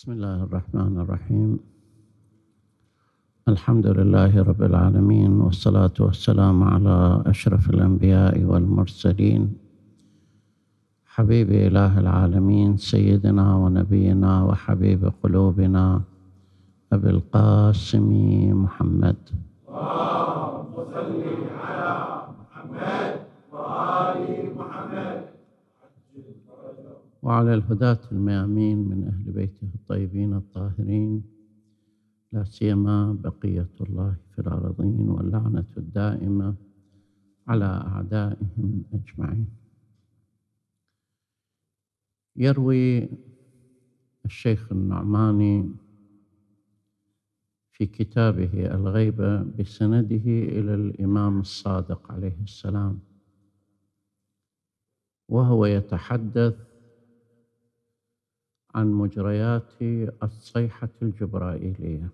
بسم الله الرحمن الرحيم الحمد لله رب العالمين والصلاة والسلام على أشرف الأنبياء والمرسلين حبيب إله العالمين سيدنا ونبينا وحبيب قلوبنا أبي القاسم محمد اللهم صل على محمد وعلى الهداة الميامين من أهل بيته الطيبين الطاهرين لا سيما بقية الله في الأرضين واللعنة الدائمة على أعدائهم أجمعين يروي الشيخ النعماني في كتابه الغيبة بسنده إلى الإمام الصادق عليه السلام وهو يتحدث عن مجريات الصيحة الجبرائيلية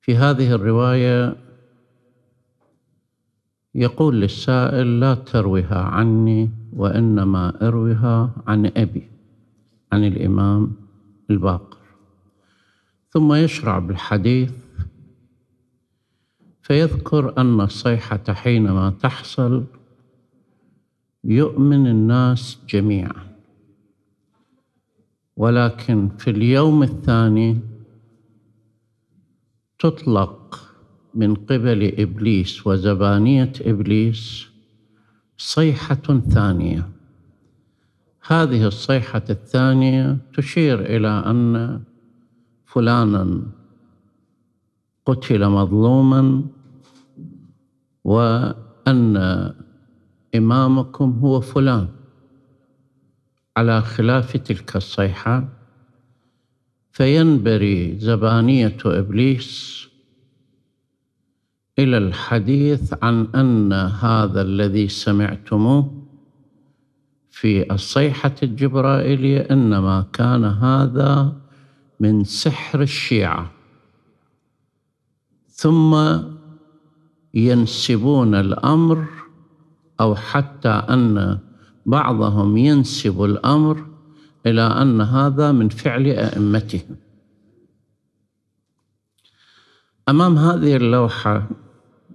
في هذه الرواية يقول للسائل لا تروها عني وإنما اروها عن أبي عن الإمام الباقر ثم يشرع بالحديث فيذكر أن الصيحة حينما تحصل يؤمن الناس جميعاً ولكن في اليوم الثاني تطلق من قبل ابليس وزبانيه ابليس صيحه ثانيه هذه الصيحه الثانيه تشير الى ان فلانا قتل مظلوما وان امامكم هو فلان على خلاف تلك الصيحة فينبري زبانية إبليس إلى الحديث عن أن هذا الذي سمعتموه في الصيحة الجبرائيلية إنما كان هذا من سحر الشيعة ثم ينسبون الأمر أو حتى أن بعضهم ينسب الأمر إلى أن هذا من فعل أئمتهم أمام هذه اللوحة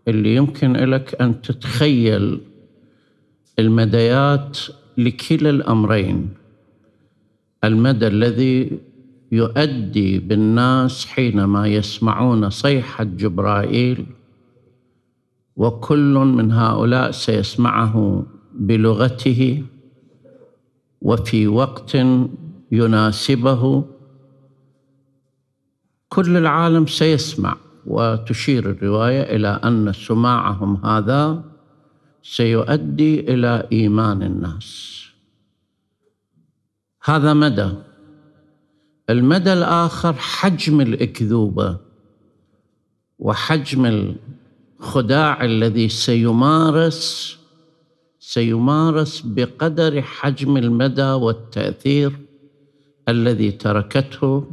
اللي يمكن لك أن تتخيل المديات لكلا الأمرين المدى الذي يؤدي بالناس حينما يسمعون صيحة جبرائيل وكل من هؤلاء سيسمعه بلغته وفي وقت يناسبه كل العالم سيسمع وتشير الروايه الى ان سماعهم هذا سيؤدي الى ايمان الناس هذا مدى المدى الاخر حجم الاكذوبه وحجم الخداع الذي سيمارس سيمارس بقدر حجم المدى والتاثير الذي تركته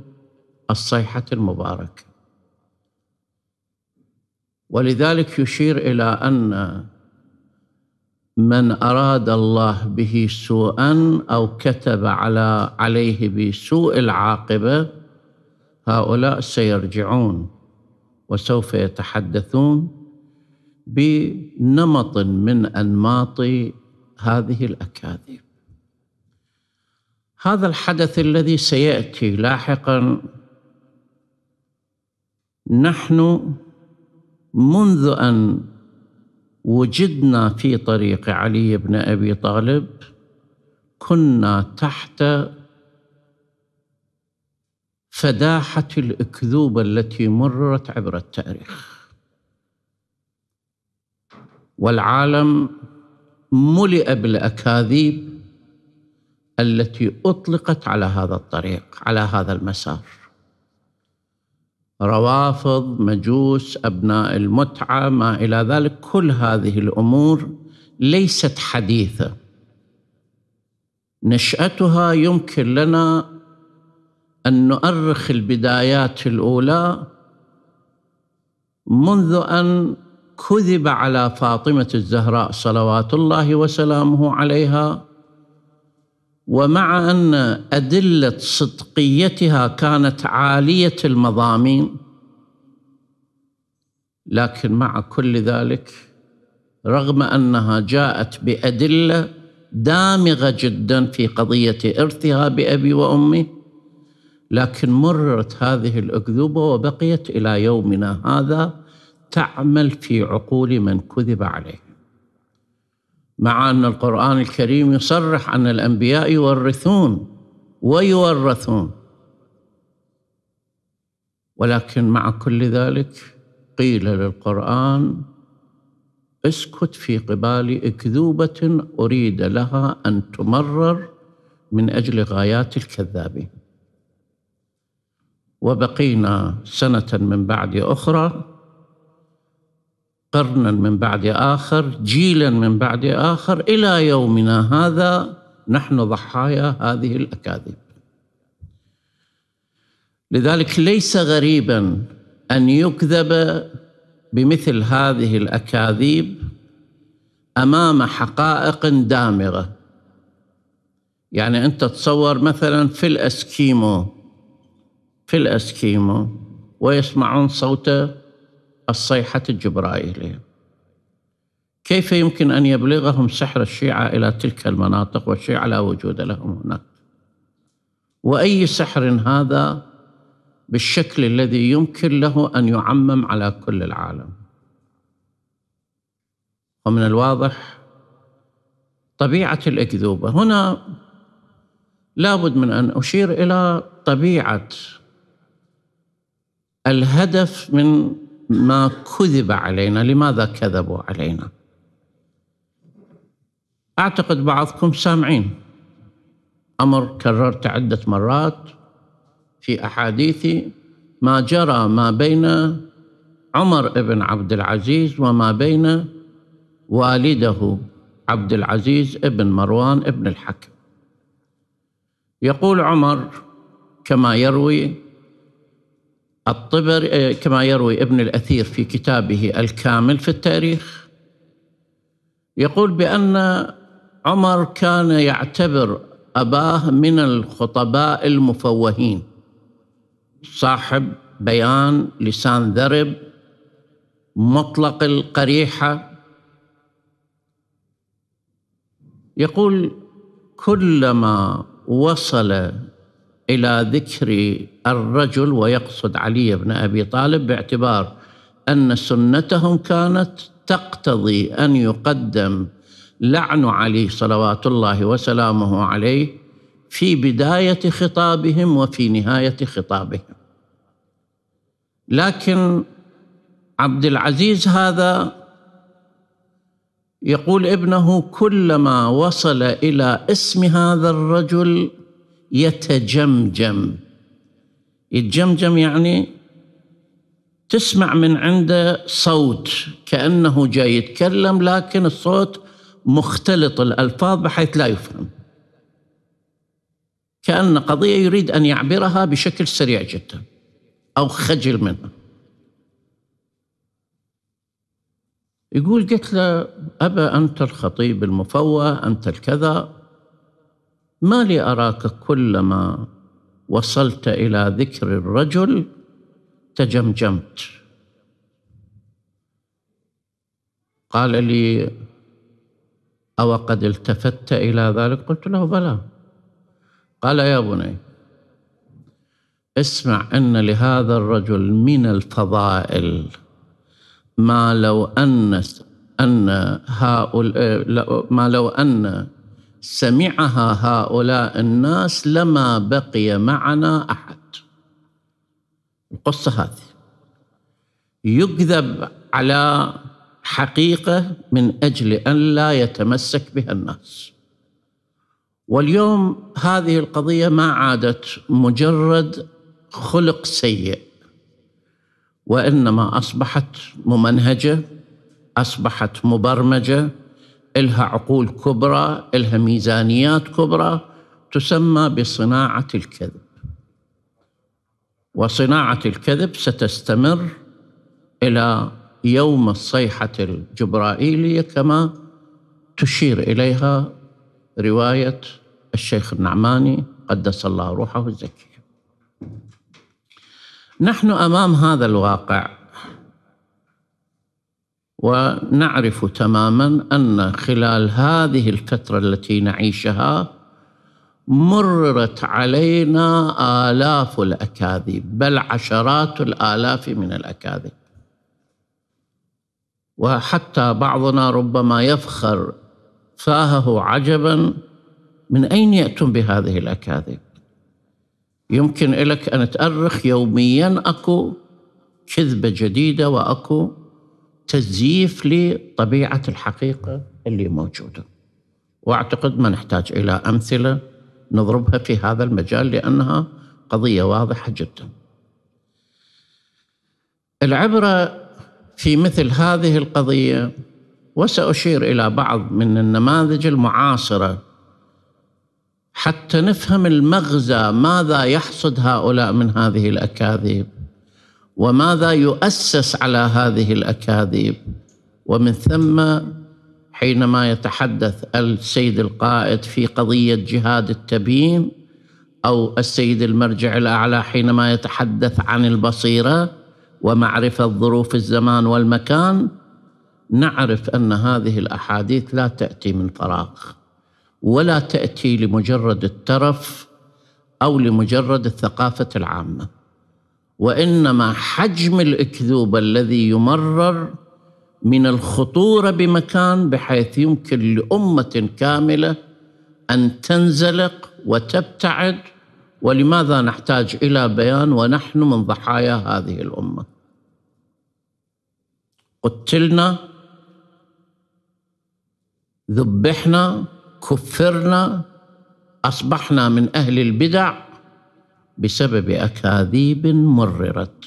الصيحه المباركه ولذلك يشير الى ان من اراد الله به سوءا او كتب على عليه بسوء العاقبه هؤلاء سيرجعون وسوف يتحدثون بنمط من انماط هذه الاكاذيب هذا الحدث الذي سياتي لاحقا نحن منذ ان وجدنا في طريق علي بن ابي طالب كنا تحت فداحه الاكذوبه التي مرت عبر التاريخ والعالم ملئ بالاكاذيب التي اطلقت على هذا الطريق على هذا المسار روافض مجوس ابناء المتعه ما الى ذلك كل هذه الامور ليست حديثه نشاتها يمكن لنا ان نؤرخ البدايات الاولى منذ ان كذب على فاطمة الزهراء صلوات الله وسلامه عليها ومع أن أدلة صدقيتها كانت عالية المضامين لكن مع كل ذلك رغم أنها جاءت بأدلة دامغة جدا في قضية إرثها بأبي وأمي لكن مرت هذه الأكذوبة وبقيت إلى يومنا هذا تعمل في عقول من كذب عليه مع أن القرآن الكريم يصرح أن الأنبياء يورثون ويورثون ولكن مع كل ذلك قيل للقرآن اسكت في قبال أكذوبة أريد لها أن تمرر من أجل غايات الكذابين وبقينا سنة من بعد أخرى قرنا من بعد اخر جيلا من بعد اخر الى يومنا هذا نحن ضحايا هذه الاكاذيب لذلك ليس غريبا ان يكذب بمثل هذه الاكاذيب امام حقائق دامغه يعني انت تصور مثلا في الاسكيمو في الاسكيمو ويسمعون صوت الصيحة الجبرائيلية كيف يمكن أن يبلغهم سحر الشيعة إلى تلك المناطق والشيعة لا وجود لهم هناك وأي سحر هذا بالشكل الذي يمكن له أن يعمم على كل العالم ومن الواضح طبيعة الأكذوبة هنا لابد من أن أشير إلى طبيعة الهدف من ما كذب علينا لماذا كذبوا علينا أعتقد بعضكم سامعين أمر كررت عدة مرات في أحاديثي ما جرى ما بين عمر بن عبد العزيز وما بين والده عبد العزيز بن مروان بن الحكم يقول عمر كما يروي الطبر آه، كما يروي ابن الأثير في كتابه الكامل في التاريخ يقول بأن عمر كان يعتبر أباه من الخطباء المفوهين صاحب بيان لسان ذرب مطلق القريحة يقول كلما وصل إلى ذكر الرجل ويقصد علي بن أبي طالب باعتبار أن سنتهم كانت تقتضي أن يقدم لعن علي صلوات الله وسلامه عليه في بداية خطابهم وفي نهاية خطابهم لكن عبد العزيز هذا يقول ابنه كلما وصل الى اسم هذا الرجل يتجمجم يتجمجم يعني تسمع من عنده صوت كأنه جاي يتكلم لكن الصوت مختلط الألفاظ بحيث لا يفهم كأن قضية يريد أن يعبرها بشكل سريع جدا أو خجل منها يقول قلت له أبا أنت الخطيب المفوه أنت الكذا ما لي اراك كلما وصلت الى ذكر الرجل تجمجمت قال لي او قد التفت الى ذلك قلت له بلى قال يا بني اسمع ان لهذا الرجل من الفضائل ما لو ان ان هؤلاء ما لو ان سمعها هؤلاء الناس لما بقي معنا احد القصه هذه يكذب على حقيقه من اجل ان لا يتمسك بها الناس واليوم هذه القضيه ما عادت مجرد خلق سيء وانما اصبحت ممنهجه اصبحت مبرمجه إلها عقول كبرى إلها ميزانيات كبرى تسمى بصناعة الكذب وصناعة الكذب ستستمر إلى يوم الصيحة الجبرائيلية كما تشير إليها رواية الشيخ النعماني قدس الله روحه الزكية نحن أمام هذا الواقع ونعرف تماما ان خلال هذه الفتره التي نعيشها مررت علينا الاف الاكاذيب بل عشرات الالاف من الاكاذيب وحتى بعضنا ربما يفخر فاهه عجبا من اين ياتون بهذه الاكاذيب يمكن لك ان تارخ يوميا اكو كذبه جديده واكو تزييف لطبيعه الحقيقه اللي موجوده. واعتقد ما نحتاج الى امثله نضربها في هذا المجال لانها قضيه واضحه جدا. العبره في مثل هذه القضيه وساشير الى بعض من النماذج المعاصره حتى نفهم المغزى ماذا يحصد هؤلاء من هذه الاكاذيب وماذا يؤسس على هذه الاكاذيب ومن ثم حينما يتحدث السيد القائد في قضيه جهاد التبيين او السيد المرجع الاعلى حينما يتحدث عن البصيره ومعرفه ظروف الزمان والمكان نعرف ان هذه الاحاديث لا تاتي من فراغ ولا تاتي لمجرد الترف او لمجرد الثقافه العامه وانما حجم الاكذوب الذي يمرر من الخطوره بمكان بحيث يمكن لامه كامله ان تنزلق وتبتعد ولماذا نحتاج الى بيان ونحن من ضحايا هذه الامه قتلنا ذبحنا كفرنا اصبحنا من اهل البدع بسبب اكاذيب مررت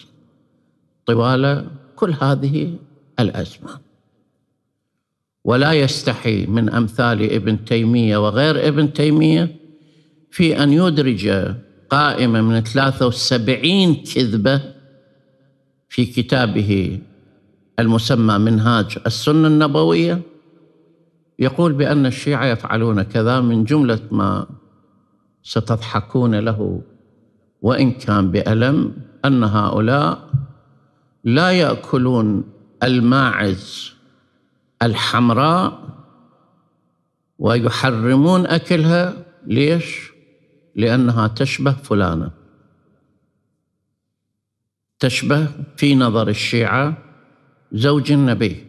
طوال كل هذه الازمه ولا يستحي من امثال ابن تيميه وغير ابن تيميه في ان يدرج قائمه من 73 كذبه في كتابه المسمى منهاج السنه النبويه يقول بان الشيعه يفعلون كذا من جمله ما ستضحكون له وان كان بالم ان هؤلاء لا ياكلون الماعز الحمراء ويحرمون اكلها ليش لانها تشبه فلانه تشبه في نظر الشيعه زوج النبي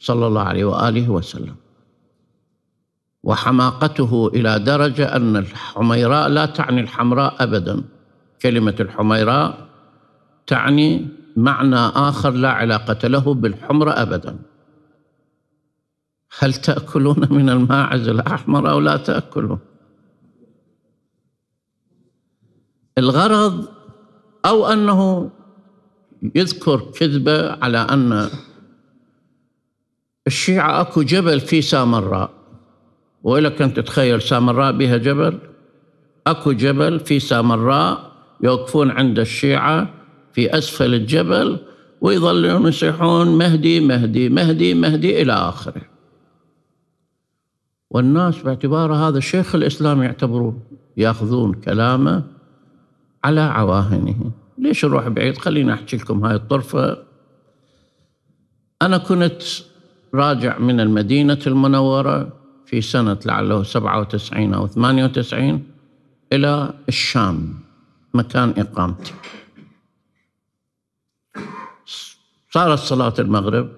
صلى الله عليه واله وسلم وحماقته الى درجه ان الحميراء لا تعني الحمراء ابدا كلمة الحميراء تعني معنى آخر لا علاقة له بالحمرة أبدا هل تأكلون من الماعز الأحمر أو لا تأكلون الغرض أو أنه يذكر كذبة على أن الشيعة أكو جبل في سامراء ولك أن تتخيل سامراء بها جبل أكو جبل في سامراء يوقفون عند الشيعة في أسفل الجبل ويظلون يصيحون مهدي مهدي مهدي مهدي إلى آخره والناس باعتباره هذا شيخ الإسلام يعتبرون يأخذون كلامه على عواهنه ليش نروح بعيد خليني أحكي لكم هاي الطرفة أنا كنت راجع من المدينة المنورة في سنة لعله 97 أو 98 إلى الشام مكان إقامتي صارت صلاة المغرب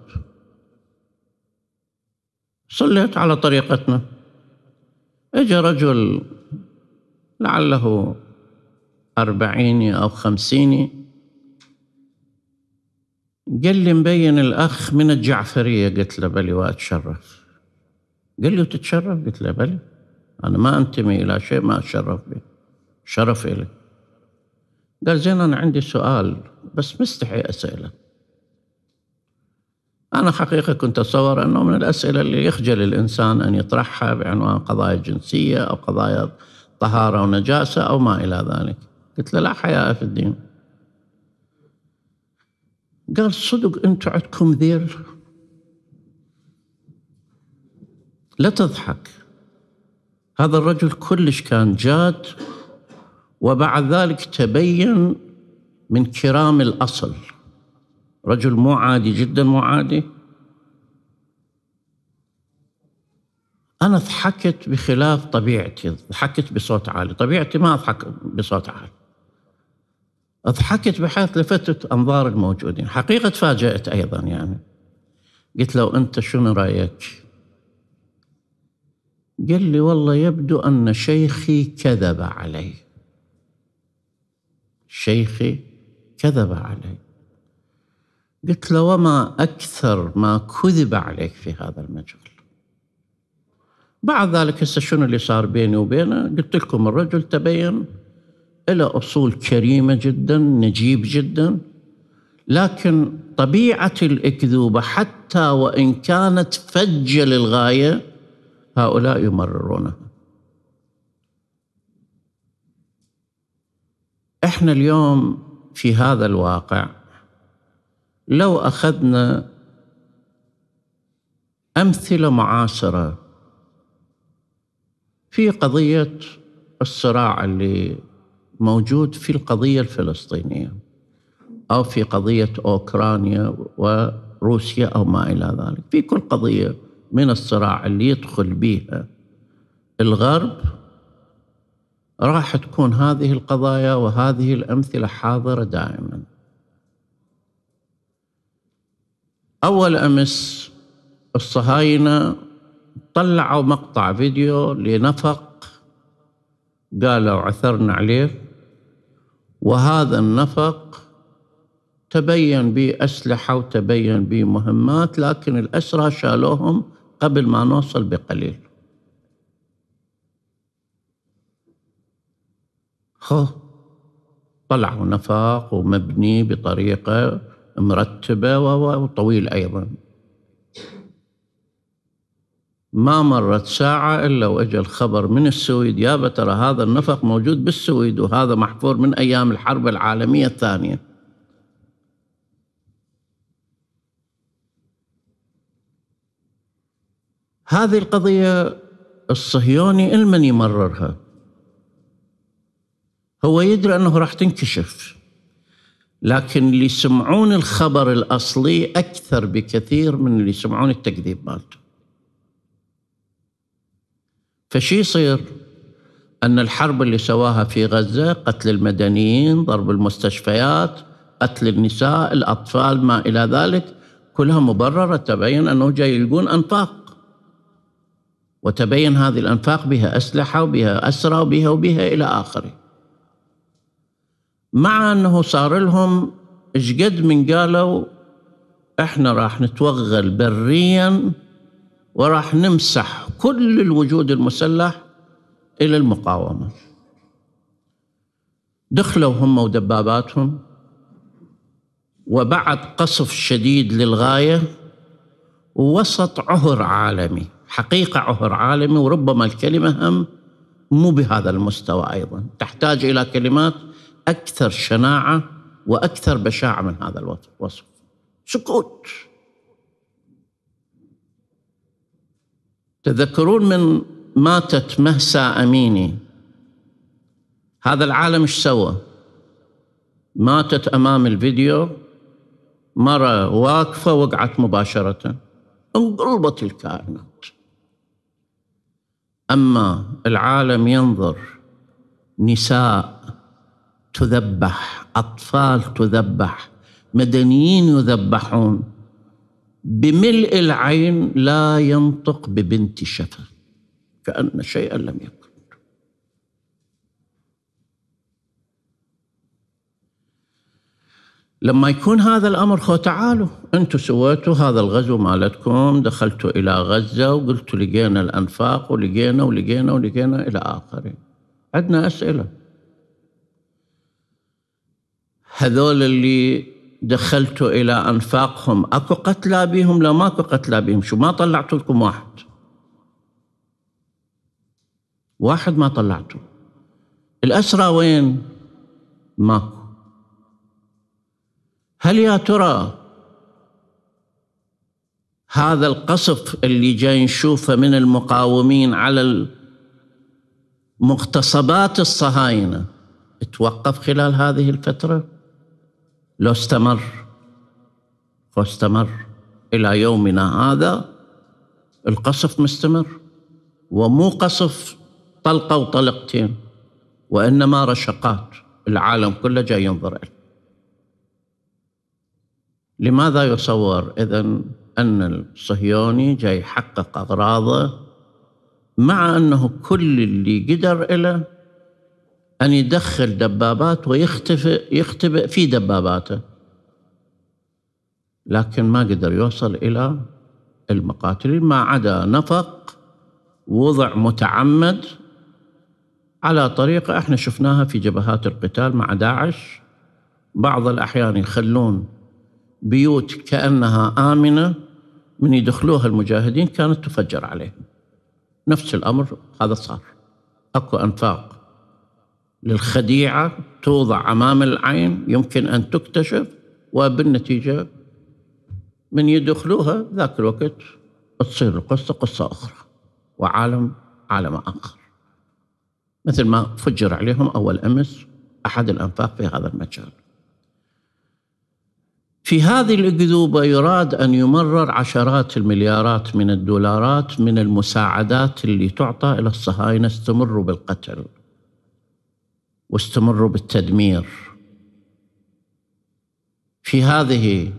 صليت على طريقتنا اجى رجل لعله أربعيني أو خمسيني قال لي مبين الأخ من الجعفرية قلت له بلي وأتشرف قال لي وتتشرف قلت له بلي أنا ما أنتمي إلى شيء ما أتشرف به شرف إلي قال زين أنا عندي سؤال بس مستحي أسأله أنا حقيقة كنت أتصور أنه من الأسئلة اللي يخجل الإنسان أن يطرحها بعنوان قضايا جنسية أو قضايا طهارة ونجاسة أو ما إلى ذلك قلت له لا حياء في الدين قال صدق أنتم عندكم ذير لا تضحك هذا الرجل كلش كان جاد وبعد ذلك تبين من كرام الأصل رجل مو عادي جدا مو عادي أنا ضحكت بخلاف طبيعتي ضحكت بصوت عالي طبيعتي ما أضحك بصوت عالي ضحكت بحيث لفتت أنظار الموجودين حقيقة تفاجأت أيضا يعني قلت لو أنت شنو رأيك قال لي والله يبدو أن شيخي كذب علي شيخي كذب علي قلت له وما أكثر ما كذب عليك في هذا المجال بعد ذلك هسه شنو اللي صار بيني وبينه قلت لكم الرجل تبين له أصول كريمة جدا نجيب جدا لكن طبيعة الأكذوبة حتى وإن كانت فجة للغاية هؤلاء يمررونها احنا اليوم في هذا الواقع لو اخذنا امثله معاصره في قضيه الصراع اللي موجود في القضيه الفلسطينيه او في قضيه اوكرانيا وروسيا او ما الى ذلك في كل قضيه من الصراع اللي يدخل بها الغرب راح تكون هذه القضايا وهذه الامثله حاضره دائما اول امس الصهاينه طلعوا مقطع فيديو لنفق قالوا عثرنا عليه وهذا النفق تبين به أسلحة وتبين به مهمات لكن الأسرى شالوهم قبل ما نوصل بقليل طلعوا نفق ومبني بطريقة مرتبة وطويل أيضا ما مرت ساعة إلا وإجا الخبر من السويد يا ترى هذا النفق موجود بالسويد وهذا محفور من أيام الحرب العالمية الثانية هذه القضية الصهيوني المن يمررها هو يدري أنه راح تنكشف لكن اللي يسمعون الخبر الأصلي أكثر بكثير من اللي يسمعون التكذيب مالته فشي يصير أن الحرب اللي سواها في غزة قتل المدنيين ضرب المستشفيات قتل النساء الأطفال ما إلى ذلك كلها مبررة تبين أنه جاي يلقون أنفاق وتبين هذه الأنفاق بها أسلحة وبها أسرى وبها وبها إلى آخره مع انه صار لهم اشقد من قالوا احنا راح نتوغل بريا وراح نمسح كل الوجود المسلح الى المقاومه دخلوا هم ودباباتهم وبعد قصف شديد للغايه ووسط عهر عالمي حقيقه عهر عالمي وربما الكلمه هم مو بهذا المستوى ايضا تحتاج الى كلمات أكثر شناعة وأكثر بشاعة من هذا الوصف سكوت تذكرون من ماتت مهسا أميني هذا العالم ايش سوى ماتت أمام الفيديو مرة واقفة وقعت مباشرة انقلبت الكائنات أما العالم ينظر نساء تذبح اطفال تذبح مدنيين يذبحون بملء العين لا ينطق ببنت شفا كان شيئا لم يكن لما يكون هذا الامر خو تعالوا انتم سويتوا هذا الغزو مالتكم دخلتوا الى غزه وقلتوا لقينا الانفاق ولقينا ولقينا ولقينا الى اخره عندنا اسئله هذول اللي دخلتوا إلى أنفاقهم أكو قتلى بهم لو ماكو قتلى بهم شو ما طلعتوا لكم واحد واحد ما طلعتوا الأسرى وين ماكو هل يا ترى هذا القصف اللي جاي نشوفه من المقاومين على مقتصبات الصهاينه توقف خلال هذه الفتره لو استمر واستمر إلى يومنا هذا القصف مستمر ومو قصف طلقة وطلقتين وإنما رشقات العالم كله جاي ينظر إليه لماذا يصور إذا أن الصهيوني جاي يحقق أغراضه مع أنه كل اللي قدر إليه أن يدخل دبابات ويختفئ يختبئ في دباباته لكن ما قدر يوصل إلى المقاتلين ما عدا نفق وضع متعمد على طريقة احنا شفناها في جبهات القتال مع داعش بعض الأحيان يخلون بيوت كأنها آمنة من يدخلوها المجاهدين كانت تفجر عليهم نفس الأمر هذا صار أكو أنفاق للخديعة توضع أمام العين يمكن أن تكتشف وبالنتيجة من يدخلوها ذاك الوقت تصير القصة قصة أخرى وعالم عالم آخر مثل ما فجر عليهم أول أمس أحد الأنفاق في هذا المجال في هذه الأكذوبة يراد أن يمرر عشرات المليارات من الدولارات من المساعدات اللي تعطى إلى الصهاينة استمروا بالقتل واستمروا بالتدمير في هذه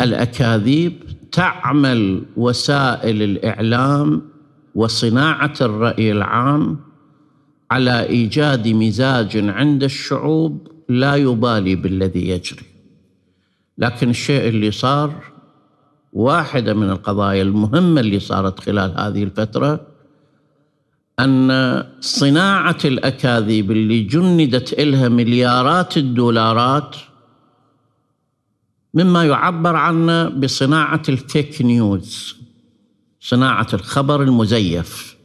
الاكاذيب تعمل وسائل الاعلام وصناعه الراي العام على ايجاد مزاج عند الشعوب لا يبالي بالذي يجري لكن الشيء اللي صار واحده من القضايا المهمه اللي صارت خلال هذه الفتره ان صناعه الاكاذيب اللي جندت الها مليارات الدولارات مما يعبر عنه بصناعه الفيك نيوز صناعه الخبر المزيف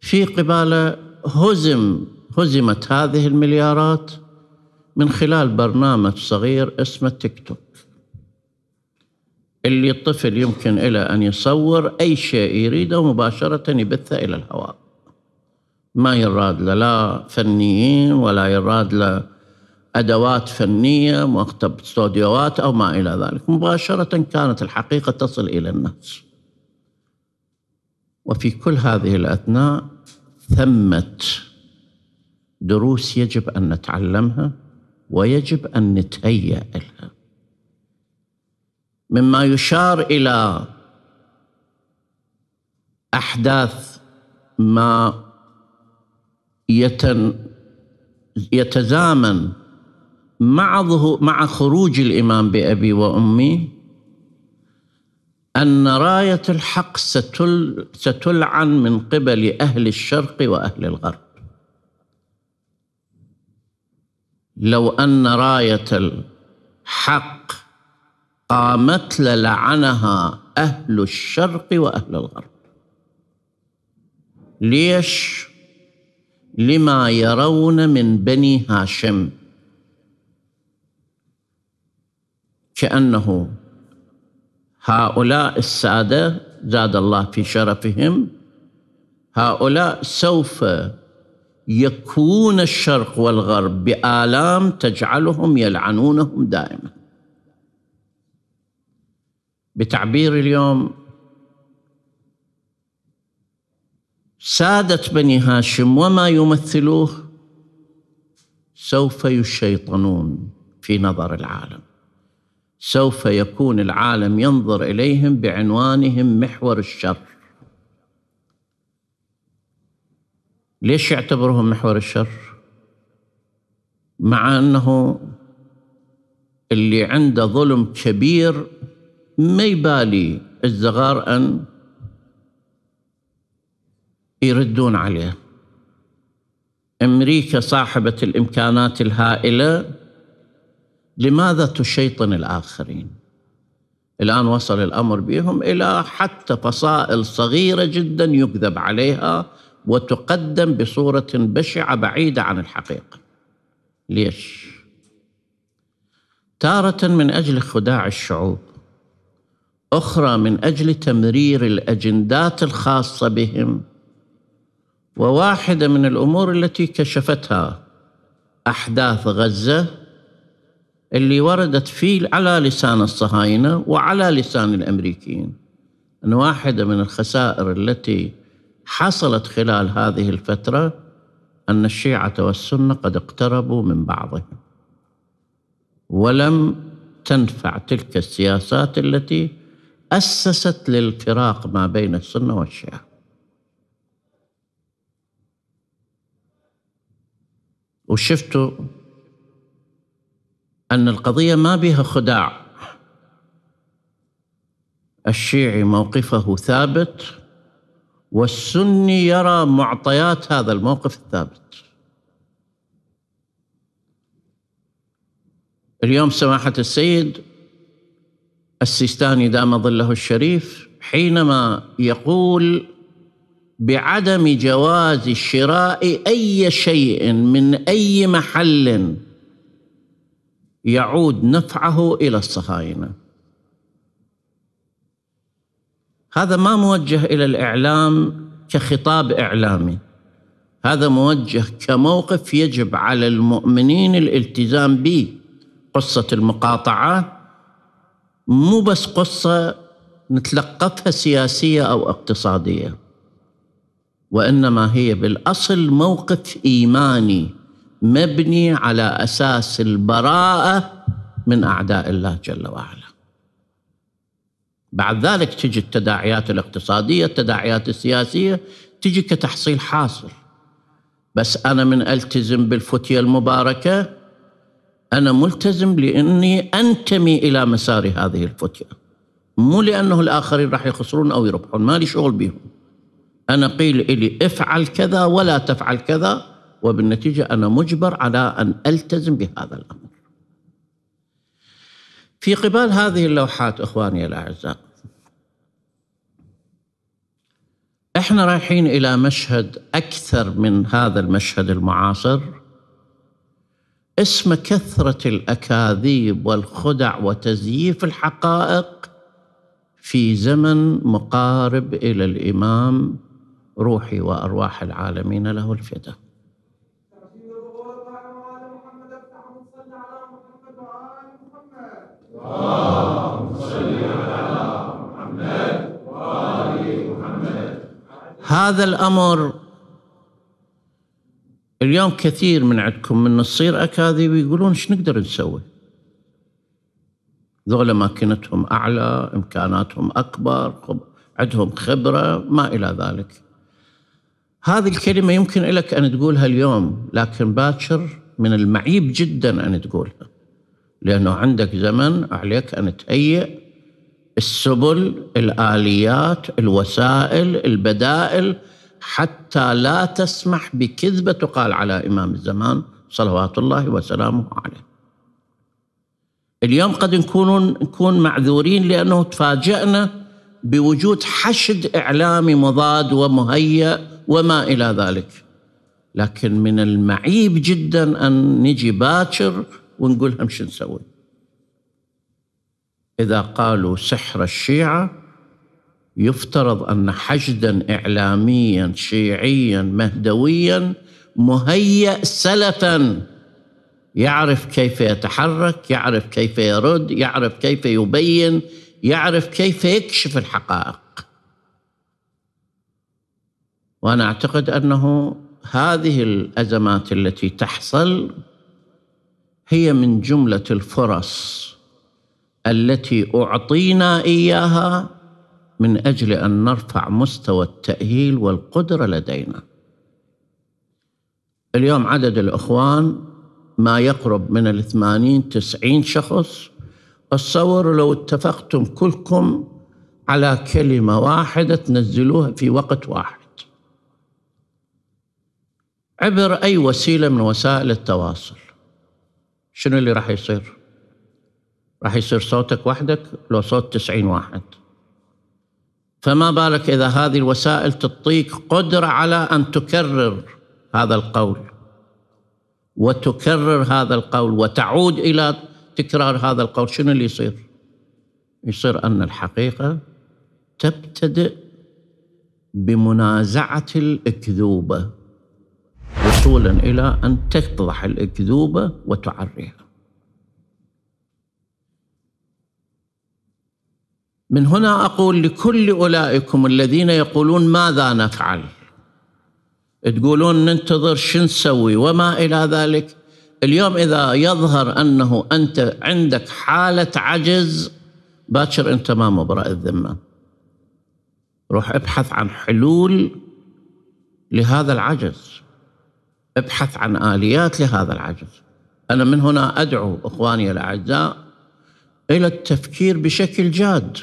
في قباله هزم هزمت هذه المليارات من خلال برنامج صغير اسمه تيك توك اللي الطفل يمكن إلى أن يصور أي شيء يريده مباشرة يبثه إلى الهواء ما يراد لا فنيين ولا يراد له أدوات فنية مكتب استوديوهات أو ما إلى ذلك مباشرة كانت الحقيقة تصل إلى الناس وفي كل هذه الأثناء ثمة دروس يجب أن نتعلمها ويجب أن نتهيأ لها مما يشار الى احداث ما يتن يتزامن مع مع خروج الامام بابي وامي ان رايه الحق ستل ستلعن من قبل اهل الشرق واهل الغرب لو ان رايه الحق قامت للعنها أهل الشرق وأهل الغرب ليش؟ لما يرون من بني هاشم كأنه هؤلاء السادة زاد الله في شرفهم هؤلاء سوف يكون الشرق والغرب بآلام تجعلهم يلعنونهم دائما بتعبير اليوم سادة بني هاشم وما يمثلوه سوف يشيطنون في نظر العالم سوف يكون العالم ينظر اليهم بعنوانهم محور الشر ليش يعتبرهم محور الشر مع انه اللي عنده ظلم كبير ما يبالي الزغار أن يردون عليه أمريكا صاحبة الإمكانات الهائلة لماذا تشيطن الآخرين الآن وصل الأمر بهم إلى حتى فصائل صغيرة جدا يكذب عليها وتقدم بصورة بشعة بعيدة عن الحقيقة ليش؟ تارة من أجل خداع الشعوب اخرى من اجل تمرير الاجندات الخاصه بهم وواحده من الامور التي كشفتها احداث غزه اللي وردت فيه على لسان الصهاينه وعلى لسان الامريكيين ان واحده من الخسائر التي حصلت خلال هذه الفتره ان الشيعه والسنه قد اقتربوا من بعضهم ولم تنفع تلك السياسات التي أسست للفراق ما بين السنة والشيعة وشفتوا أن القضية ما بها خداع الشيعي موقفه ثابت والسني يرى معطيات هذا الموقف الثابت اليوم سماحة السيد السيستاني دام ظله الشريف حينما يقول بعدم جواز شراء اي شيء من اي محل يعود نفعه الى الصهاينه هذا ما موجه الى الاعلام كخطاب اعلامي هذا موجه كموقف يجب على المؤمنين الالتزام به قصه المقاطعه مو بس قصة نتلقفها سياسية أو اقتصادية وإنما هي بالأصل موقف إيماني مبني على أساس البراءة من أعداء الله جل وعلا بعد ذلك تجي التداعيات الاقتصادية التداعيات السياسية تجي كتحصيل حاصل بس أنا من ألتزم بالفتية المباركة أنا ملتزم لأني أنتمي إلى مسار هذه الفتية مو لأنه الآخرين راح يخسرون أو يربحون ما لي شغل بهم أنا قيل إلي افعل كذا ولا تفعل كذا وبالنتيجة أنا مجبر على أن ألتزم بهذا الأمر في قبال هذه اللوحات إخواني الأعزاء احنا رايحين الى مشهد اكثر من هذا المشهد المعاصر اسم كثره الاكاذيب والخدع وتزييف الحقائق في زمن مقارب الى الامام روحي وارواح العالمين له الفداء هذا الامر اليوم كثير من عندكم من تصير اكاذيب يقولون ايش نقدر نسوي؟ ذولا ماكنتهم اعلى، امكاناتهم اكبر، عندهم خبره ما الى ذلك. هذه الكلمه يمكن لك ان تقولها اليوم لكن باكر من المعيب جدا ان تقولها. لانه عندك زمن عليك ان تهيئ السبل، الاليات، الوسائل، البدائل حتى لا تسمح بكذبة تقال على إمام الزمان صلوات الله وسلامه عليه اليوم قد نكون نكون معذورين لأنه تفاجأنا بوجود حشد إعلامي مضاد ومهيأ وما إلى ذلك لكن من المعيب جدا أن نجي باكر ونقول لهم شو نسوي إذا قالوا سحر الشيعة يفترض ان حشدا اعلاميا شيعيا مهدويا مهيأ سلفا يعرف كيف يتحرك، يعرف كيف يرد، يعرف كيف يبين، يعرف كيف يكشف الحقائق. وانا اعتقد انه هذه الازمات التي تحصل هي من جمله الفرص التي اعطينا اياها من اجل ان نرفع مستوى التاهيل والقدره لدينا اليوم عدد الاخوان ما يقرب من الثمانين تسعين شخص تصوروا لو اتفقتم كلكم على كلمة واحدة تنزلوها في وقت واحد عبر أي وسيلة من وسائل التواصل شنو اللي راح يصير؟ راح يصير صوتك وحدك لو صوت تسعين واحد فما بالك اذا هذه الوسائل تعطيك قدره على ان تكرر هذا القول وتكرر هذا القول وتعود الى تكرار هذا القول شنو اللي يصير؟ يصير ان الحقيقه تبتدئ بمنازعه الاكذوبه وصولا الى ان تفضح الاكذوبه وتعريها من هنا اقول لكل اولئكم الذين يقولون ماذا نفعل تقولون ننتظر شو نسوي وما الى ذلك اليوم اذا يظهر انه انت عندك حاله عجز باكر انت ما مبرأ الذمه روح ابحث عن حلول لهذا العجز ابحث عن اليات لهذا العجز انا من هنا ادعو اخواني الاعزاء الى التفكير بشكل جاد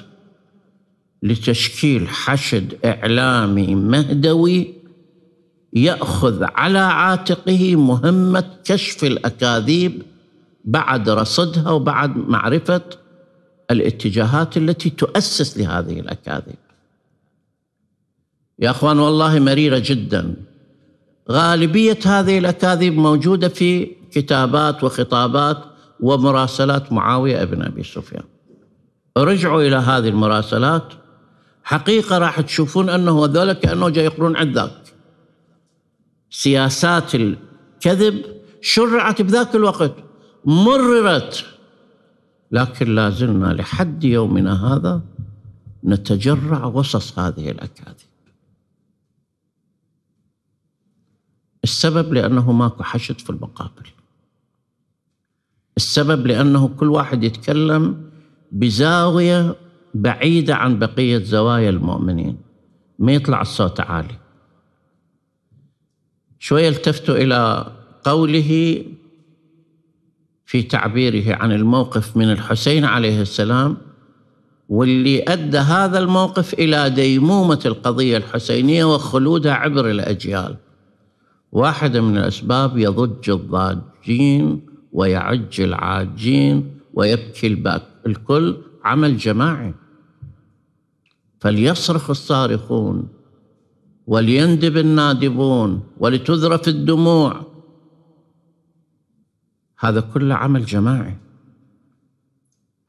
لتشكيل حشد اعلامي مهدوي ياخذ على عاتقه مهمه كشف الاكاذيب بعد رصدها وبعد معرفه الاتجاهات التي تؤسس لهذه الاكاذيب. يا اخوان والله مريره جدا. غالبيه هذه الاكاذيب موجوده في كتابات وخطابات ومراسلات معاويه بن ابي سفيان. رجعوا الى هذه المراسلات حقيقة راح تشوفون أنه هذول كأنه جاي يقرون عن ذاك سياسات الكذب شرعت بذاك الوقت مررت لكن لا زلنا لحد يومنا هذا نتجرع وصص هذه الأكاذيب السبب لأنه ماكو حشد في المقابل السبب لأنه كل واحد يتكلم بزاوية بعيدة عن بقية زوايا المؤمنين ما يطلع الصوت عالي شوي التفت إلى قوله في تعبيره عن الموقف من الحسين عليه السلام واللي أدى هذا الموقف إلى ديمومة القضية الحسينية وخلودها عبر الأجيال واحدة من الأسباب يضج الضاجين ويعج العاجين ويبكي الكل عمل جماعي فليصرخ الصارخون وليندب النادبون ولتذرف الدموع هذا كله عمل جماعي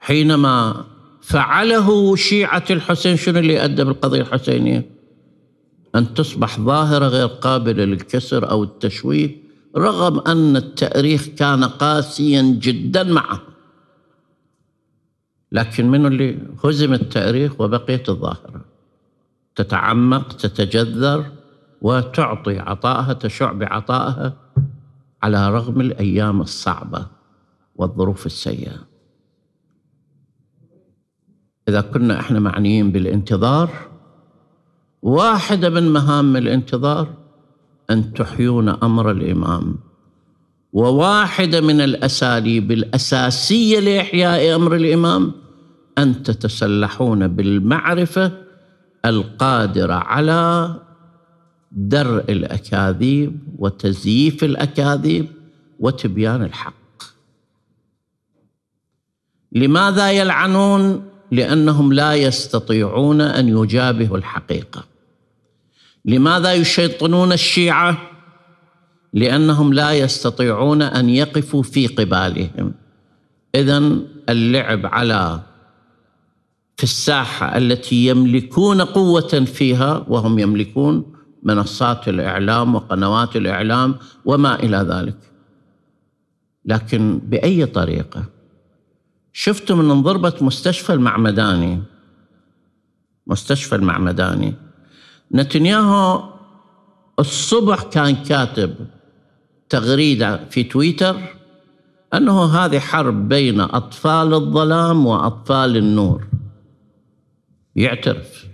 حينما فعله شيعة الحسين شنو اللي أدى بالقضية الحسينية أن تصبح ظاهرة غير قابلة للكسر أو التشويه رغم أن التأريخ كان قاسيا جدا معه لكن من اللي هزم التاريخ وبقيت الظاهرة تتعمق تتجذر وتعطي عطائها تشع بعطائها على رغم الأيام الصعبة والظروف السيئة إذا كنا إحنا معنيين بالانتظار واحدة من مهام الانتظار أن تحيون أمر الإمام وواحدة من الأساليب الأساسية لإحياء أمر الإمام ان تتسلحون بالمعرفه القادره على درء الاكاذيب وتزييف الاكاذيب وتبيان الحق لماذا يلعنون لانهم لا يستطيعون ان يجابهوا الحقيقه لماذا يشيطنون الشيعه لانهم لا يستطيعون ان يقفوا في قبالهم اذا اللعب على في الساحه التي يملكون قوه فيها وهم يملكون منصات الاعلام وقنوات الاعلام وما الى ذلك لكن باي طريقه شفتوا من انضربه مستشفى المعمداني مستشفى المعمداني نتنياهو الصبح كان كاتب تغريده في تويتر انه هذه حرب بين اطفال الظلام واطفال النور يعترف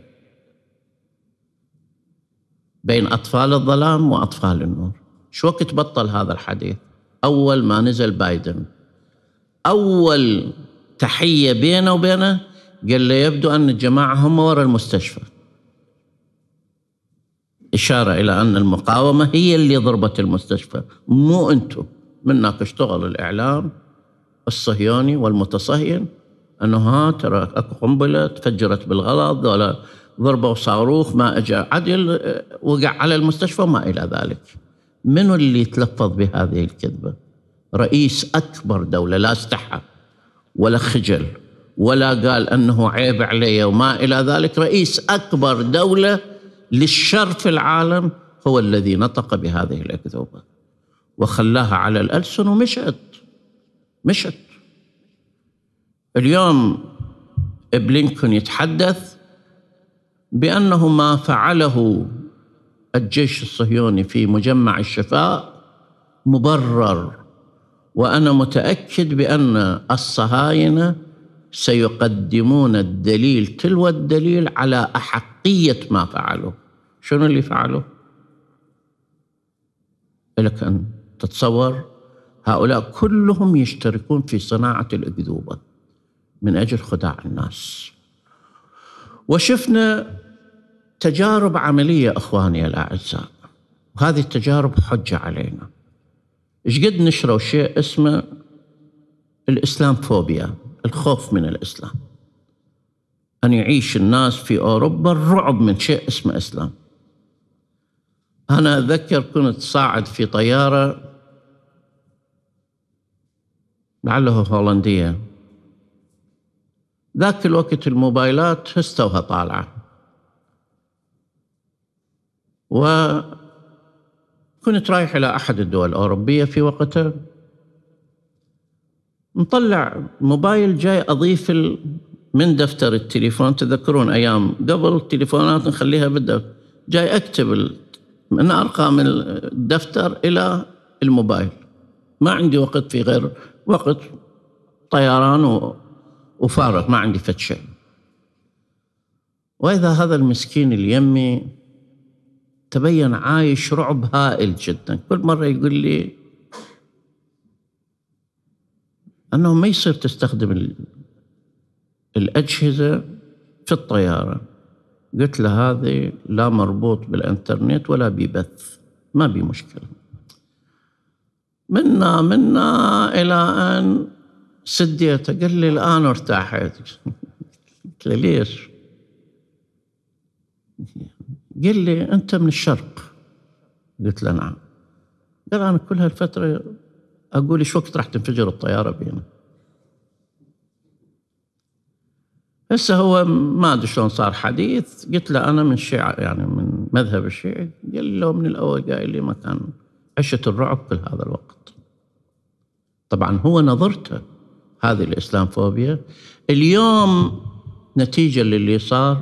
بين أطفال الظلام وأطفال النور شو وقت بطل هذا الحديث أول ما نزل بايدن أول تحية بينه وبينه قال له يبدو أن الجماعة هم وراء المستشفى إشارة إلى أن المقاومة هي اللي ضربت المستشفى مو أنتم ناقش اشتغل الإعلام الصهيوني والمتصهين انه ها ترى اكو قنبله تفجرت بالغلط ولا ضربوا صاروخ ما اجى عدل وقع على المستشفى وما الى ذلك. منو اللي تلفظ بهذه الكذبه؟ رئيس اكبر دوله لا استحى ولا خجل ولا قال انه عيب علي وما الى ذلك، رئيس اكبر دوله للشر في العالم هو الذي نطق بهذه الاكذوبه وخلاها على الالسن ومشت مشت اليوم بلينكون يتحدث بأنه ما فعله الجيش الصهيوني في مجمع الشفاء مبرر وأنا متأكد بأن الصهاينة سيقدمون الدليل تلو الدليل على أحقية ما فعلوا شنو اللي فعلوه؟ لك أن تتصور هؤلاء كلهم يشتركون في صناعة الأكذوبة من أجل خداع الناس وشفنا تجارب عملية أخواني الأعزاء وهذه التجارب حجة علينا إيش قد نشروا شيء اسمه الإسلام فوبيا الخوف من الإسلام أن يعيش الناس في أوروبا الرعب من شيء اسمه إسلام أنا أتذكر كنت صاعد في طيارة لعله هولندية ذاك الوقت الموبايلات استوها طالعة وكنت رايح إلى أحد الدول الأوروبية في وقتها مطلع موبايل جاي أضيف من دفتر التليفون تذكرون أيام قبل التليفونات نخليها بالدفتر جاي أكتب من أرقام الدفتر إلى الموبايل ما عندي وقت في غير وقت طيران وفارغ ما عندي فد شيء وإذا هذا المسكين اليمي تبين عايش رعب هائل جدا كل مرة يقول لي أنه ما يصير تستخدم الأجهزة في الطيارة قلت له هذه لا مربوط بالإنترنت ولا ببث ما بي مشكلة منا منا إلى أن سديته قال لي الآن ارتاحت قلت له ليش قال لي أنت من الشرق قلت له نعم قال أنا كل هالفترة أقول إيش وقت راح تنفجر الطيارة بينا هسه هو ما ادري شلون صار حديث قلت له انا من الشيعه يعني من مذهب الشيعي قال لي لو من الاول قايل لي ما كان عشت الرعب كل هذا الوقت طبعا هو نظرته هذه الاسلاموفوبيا اليوم نتيجة للي صار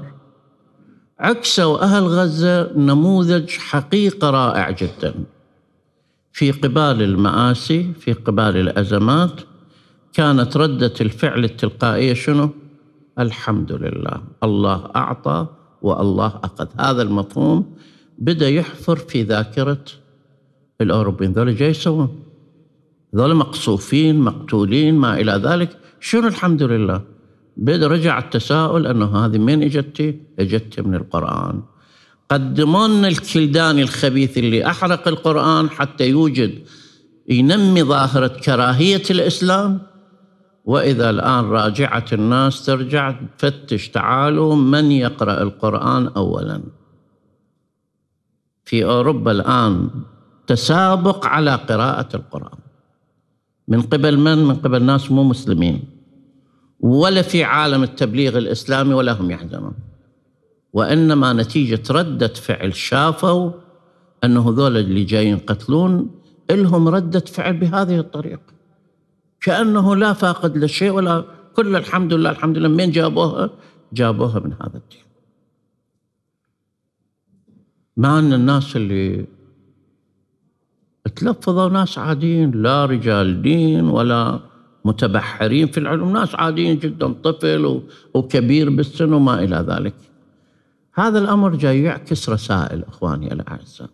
عكسوا أهل غزة نموذج حقيقة رائع جدا في قبال المآسي في قبال الأزمات كانت ردة الفعل التلقائية شنو؟ الحمد لله الله أعطى والله أخذ هذا المفهوم بدأ يحفر في ذاكرة الأوروبيين ذول جاي يسوون ذول مقصوفين مقتولين ما إلى ذلك شنو الحمد لله بد رجع التساؤل أنه هذه من إجتي إجت من القرآن قدموا لنا الكلدان الخبيث اللي أحرق القرآن حتى يوجد ينمي ظاهرة كراهية الإسلام وإذا الآن راجعت الناس ترجع تفتش تعالوا من يقرأ القرآن أولا في أوروبا الآن تسابق على قراءة القرآن من قبل من؟ من قبل ناس مو مسلمين ولا في عالم التبليغ الإسلامي ولا هم يحزنون وإنما نتيجة ردة فعل شافوا أنه هذول اللي جايين يقتلون إلهم ردة فعل بهذه الطريقة كأنه لا فاقد لشيء ولا كل الحمد لله الحمد لله من جابوها جابوها من هذا الدين مع أن الناس اللي تلفظوا ناس عاديين لا رجال دين ولا متبحرين في العلوم ناس عاديين جدا طفل وكبير بالسن وما إلى ذلك هذا الأمر جاي يعكس رسائل إخواني الأعزاء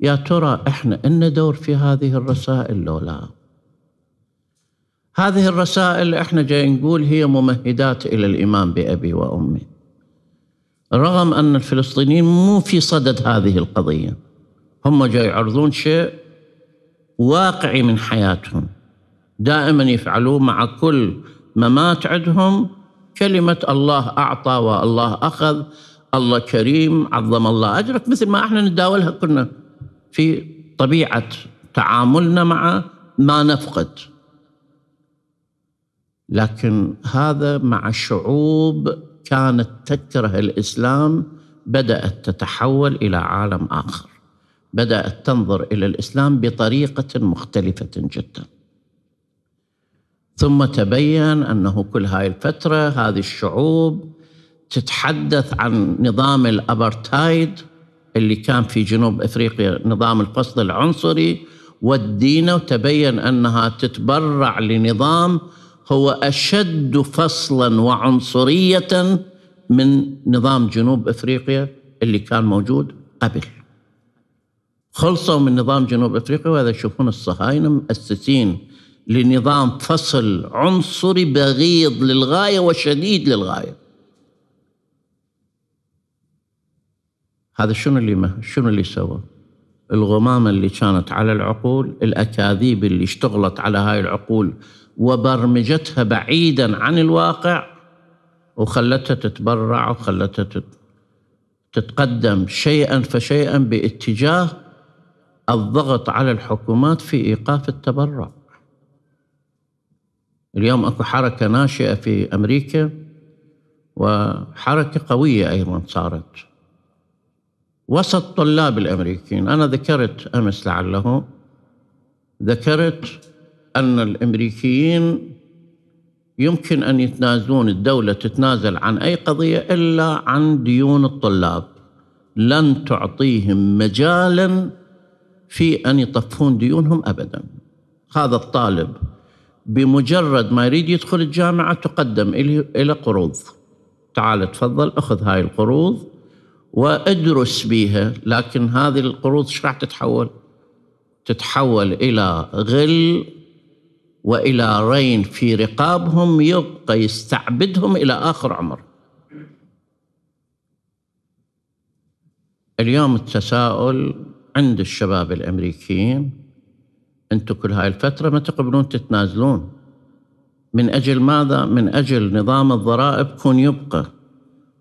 يا ترى إحنا إلنا دور في هذه الرسائل لو لا هذه الرسائل إحنا جاي نقول هي ممهدات إلى الإيمان بأبي وأمي رغم أن الفلسطينيين مو في صدد هذه القضية هم جاي يعرضون شيء واقعي من حياتهم دائما يفعلوه مع كل ممات عندهم كلمة الله أعطى والله أخذ الله كريم عظم الله أجرك مثل ما احنا نتداولها كنا في طبيعة تعاملنا مع ما نفقد لكن هذا مع شعوب كانت تكره الإسلام بدأت تتحول إلى عالم آخر بدات تنظر الى الاسلام بطريقه مختلفه جدا ثم تبين انه كل هاي الفتره هذه الشعوب تتحدث عن نظام الابرتايد اللي كان في جنوب افريقيا نظام الفصل العنصري والدين وتبين انها تتبرع لنظام هو اشد فصلا وعنصريه من نظام جنوب افريقيا اللي كان موجود قبل خلصوا من نظام جنوب افريقيا وهذا تشوفون الصهاينه مؤسسين لنظام فصل عنصري بغيض للغايه وشديد للغايه. هذا شنو اللي ما شنو اللي سوى؟ الغمامه اللي كانت على العقول، الاكاذيب اللي اشتغلت على هاي العقول وبرمجتها بعيدا عن الواقع وخلتها تتبرع وخلتها تتقدم شيئا فشيئا باتجاه الضغط على الحكومات في ايقاف التبرع. اليوم اكو حركه ناشئه في امريكا وحركه قويه ايضا صارت. وسط طلاب الامريكيين، انا ذكرت امس لعله ذكرت ان الامريكيين يمكن ان يتنازلون الدوله تتنازل عن اي قضيه الا عن ديون الطلاب. لن تعطيهم مجالا في أن يطفون ديونهم أبدا هذا الطالب بمجرد ما يريد يدخل الجامعة تقدم إلى قروض تعال تفضل أخذ هاي القروض وادرس بيها لكن هذه القروض ايش راح تتحول تتحول إلى غل وإلى رين في رقابهم يبقى يستعبدهم إلى آخر عمر اليوم التساؤل عند الشباب الامريكيين انتم كل هاي الفتره ما تقبلون تتنازلون من اجل ماذا؟ من اجل نظام الضرائب كون يبقى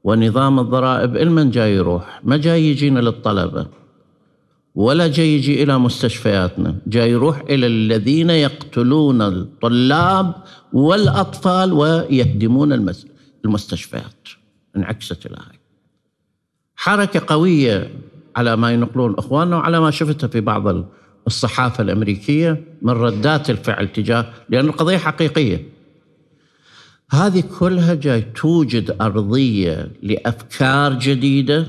ونظام الضرائب المن جاي يروح؟ ما جاي يجينا للطلبه ولا جاي يجي الى مستشفياتنا، جاي يروح الى الذين يقتلون الطلاب والاطفال ويهدمون المستشفيات. انعكست الى هاي. حركه قويه على ما ينقلون اخواننا وعلى ما شفته في بعض الصحافه الامريكيه من ردات الفعل تجاه لان القضيه حقيقيه. هذه كلها جاي توجد ارضيه لافكار جديده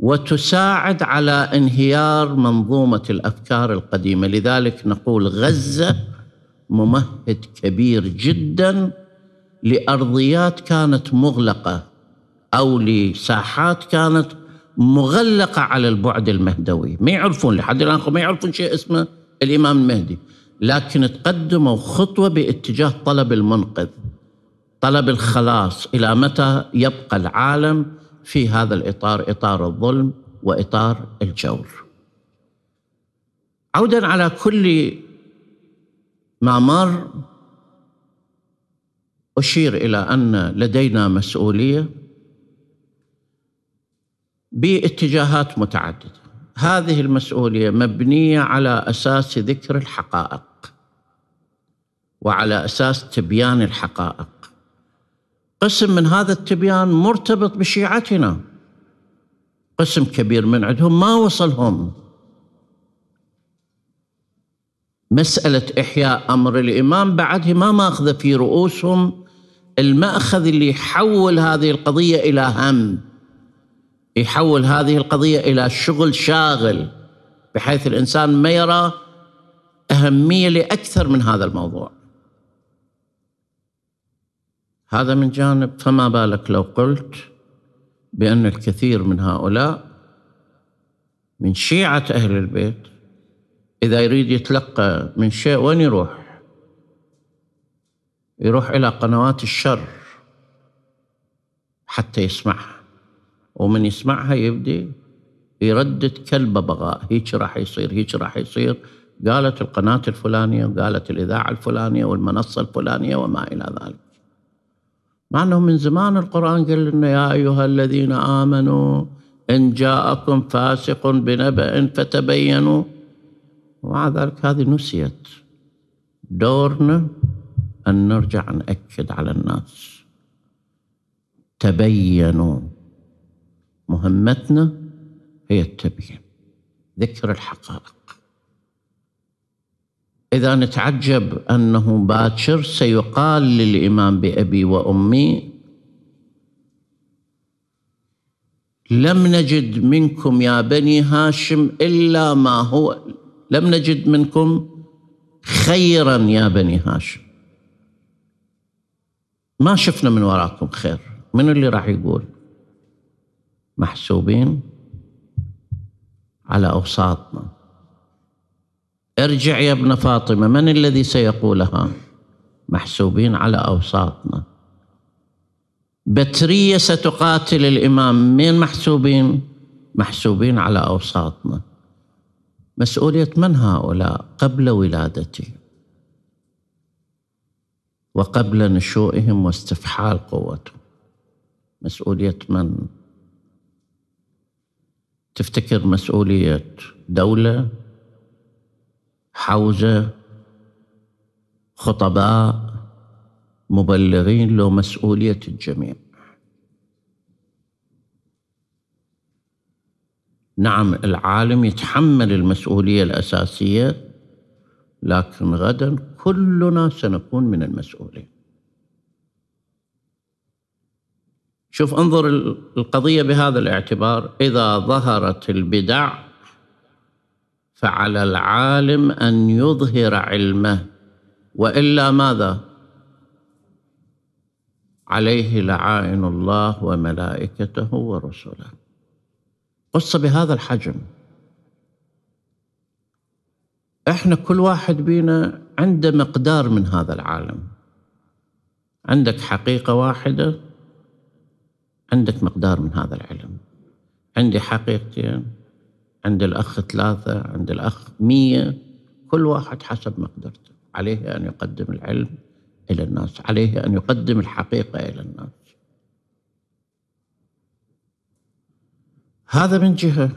وتساعد على انهيار منظومه الافكار القديمه، لذلك نقول غزه ممهد كبير جدا لارضيات كانت مغلقه او لساحات كانت مغلقة على البعد المهدوي ما يعرفون لحد الآن ما يعرفون شيء اسمه الإمام المهدي لكن تقدموا خطوة باتجاه طلب المنقذ طلب الخلاص إلى متى يبقى العالم في هذا الإطار إطار الظلم وإطار الجور عودا على كل ما مر أشير إلى أن لدينا مسؤولية باتجاهات متعدده هذه المسؤوليه مبنيه على اساس ذكر الحقائق وعلى اساس تبيان الحقائق قسم من هذا التبيان مرتبط بشيعتنا قسم كبير من عندهم ما وصلهم مسألة إحياء أمر الإمام بعده ما ماخذة في رؤوسهم المأخذ اللي يحول هذه القضية إلى هم يحول هذه القضية إلى شغل شاغل بحيث الإنسان ما يرى أهمية لأكثر من هذا الموضوع هذا من جانب فما بالك لو قلت بأن الكثير من هؤلاء من شيعة أهل البيت إذا يريد يتلقى من شيء وين يروح؟ يروح إلى قنوات الشر حتى يسمعها ومن يسمعها يبدي يردد كلب بغاء هيك راح يصير هيك راح يصير قالت القناة الفلانية وقالت الإذاعة الفلانية والمنصة الفلانية وما إلى ذلك مع أنه من زمان القرآن قال لنا يا أيها الذين آمنوا إن جاءكم فاسق بنبأ فتبينوا ومع ذلك هذه نسيت دورنا أن نرجع نأكد على الناس تبينوا مهمتنا هي التبيين ذكر الحقائق إذا نتعجب أنه باكر سيقال للإمام بأبي وأمي لم نجد منكم يا بني هاشم إلا ما هو لم نجد منكم خيرا يا بني هاشم ما شفنا من وراكم خير من اللي راح يقول محسوبين على أوساطنا ارجع يا ابن فاطمة من الذي سيقولها محسوبين على أوساطنا بترية ستقاتل الإمام من محسوبين محسوبين على أوساطنا مسؤولية من هؤلاء قبل ولادتي وقبل نشوئهم واستفحال قوتهم مسؤولية من تفتكر مسؤولية دولة حوزة خطباء مبلغين له مسؤولية الجميع نعم العالم يتحمل المسؤولية الأساسية لكن غدا كلنا سنكون من المسؤولين شوف انظر القضية بهذا الاعتبار إذا ظهرت البدع فعلى العالم أن يظهر علمه وإلا ماذا؟ عليه لعائن الله وملائكته ورسله قصة بهذا الحجم احنا كل واحد بينا عنده مقدار من هذا العالم عندك حقيقة واحدة عندك مقدار من هذا العلم عندي حقيقتين عند الأخ ثلاثة عند الأخ مية كل واحد حسب مقدرته عليه أن يقدم العلم إلى الناس عليه أن يقدم الحقيقة إلى الناس هذا من جهة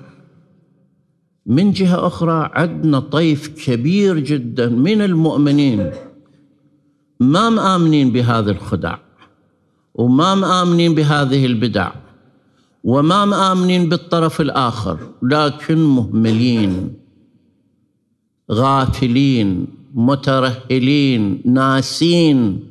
من جهة أخرى عندنا طيف كبير جدا من المؤمنين ما مآمنين بهذا الخدع وما مآمنين بهذه البدع وما مآمنين بالطرف الآخر لكن مهملين غافلين مترهلين ناسين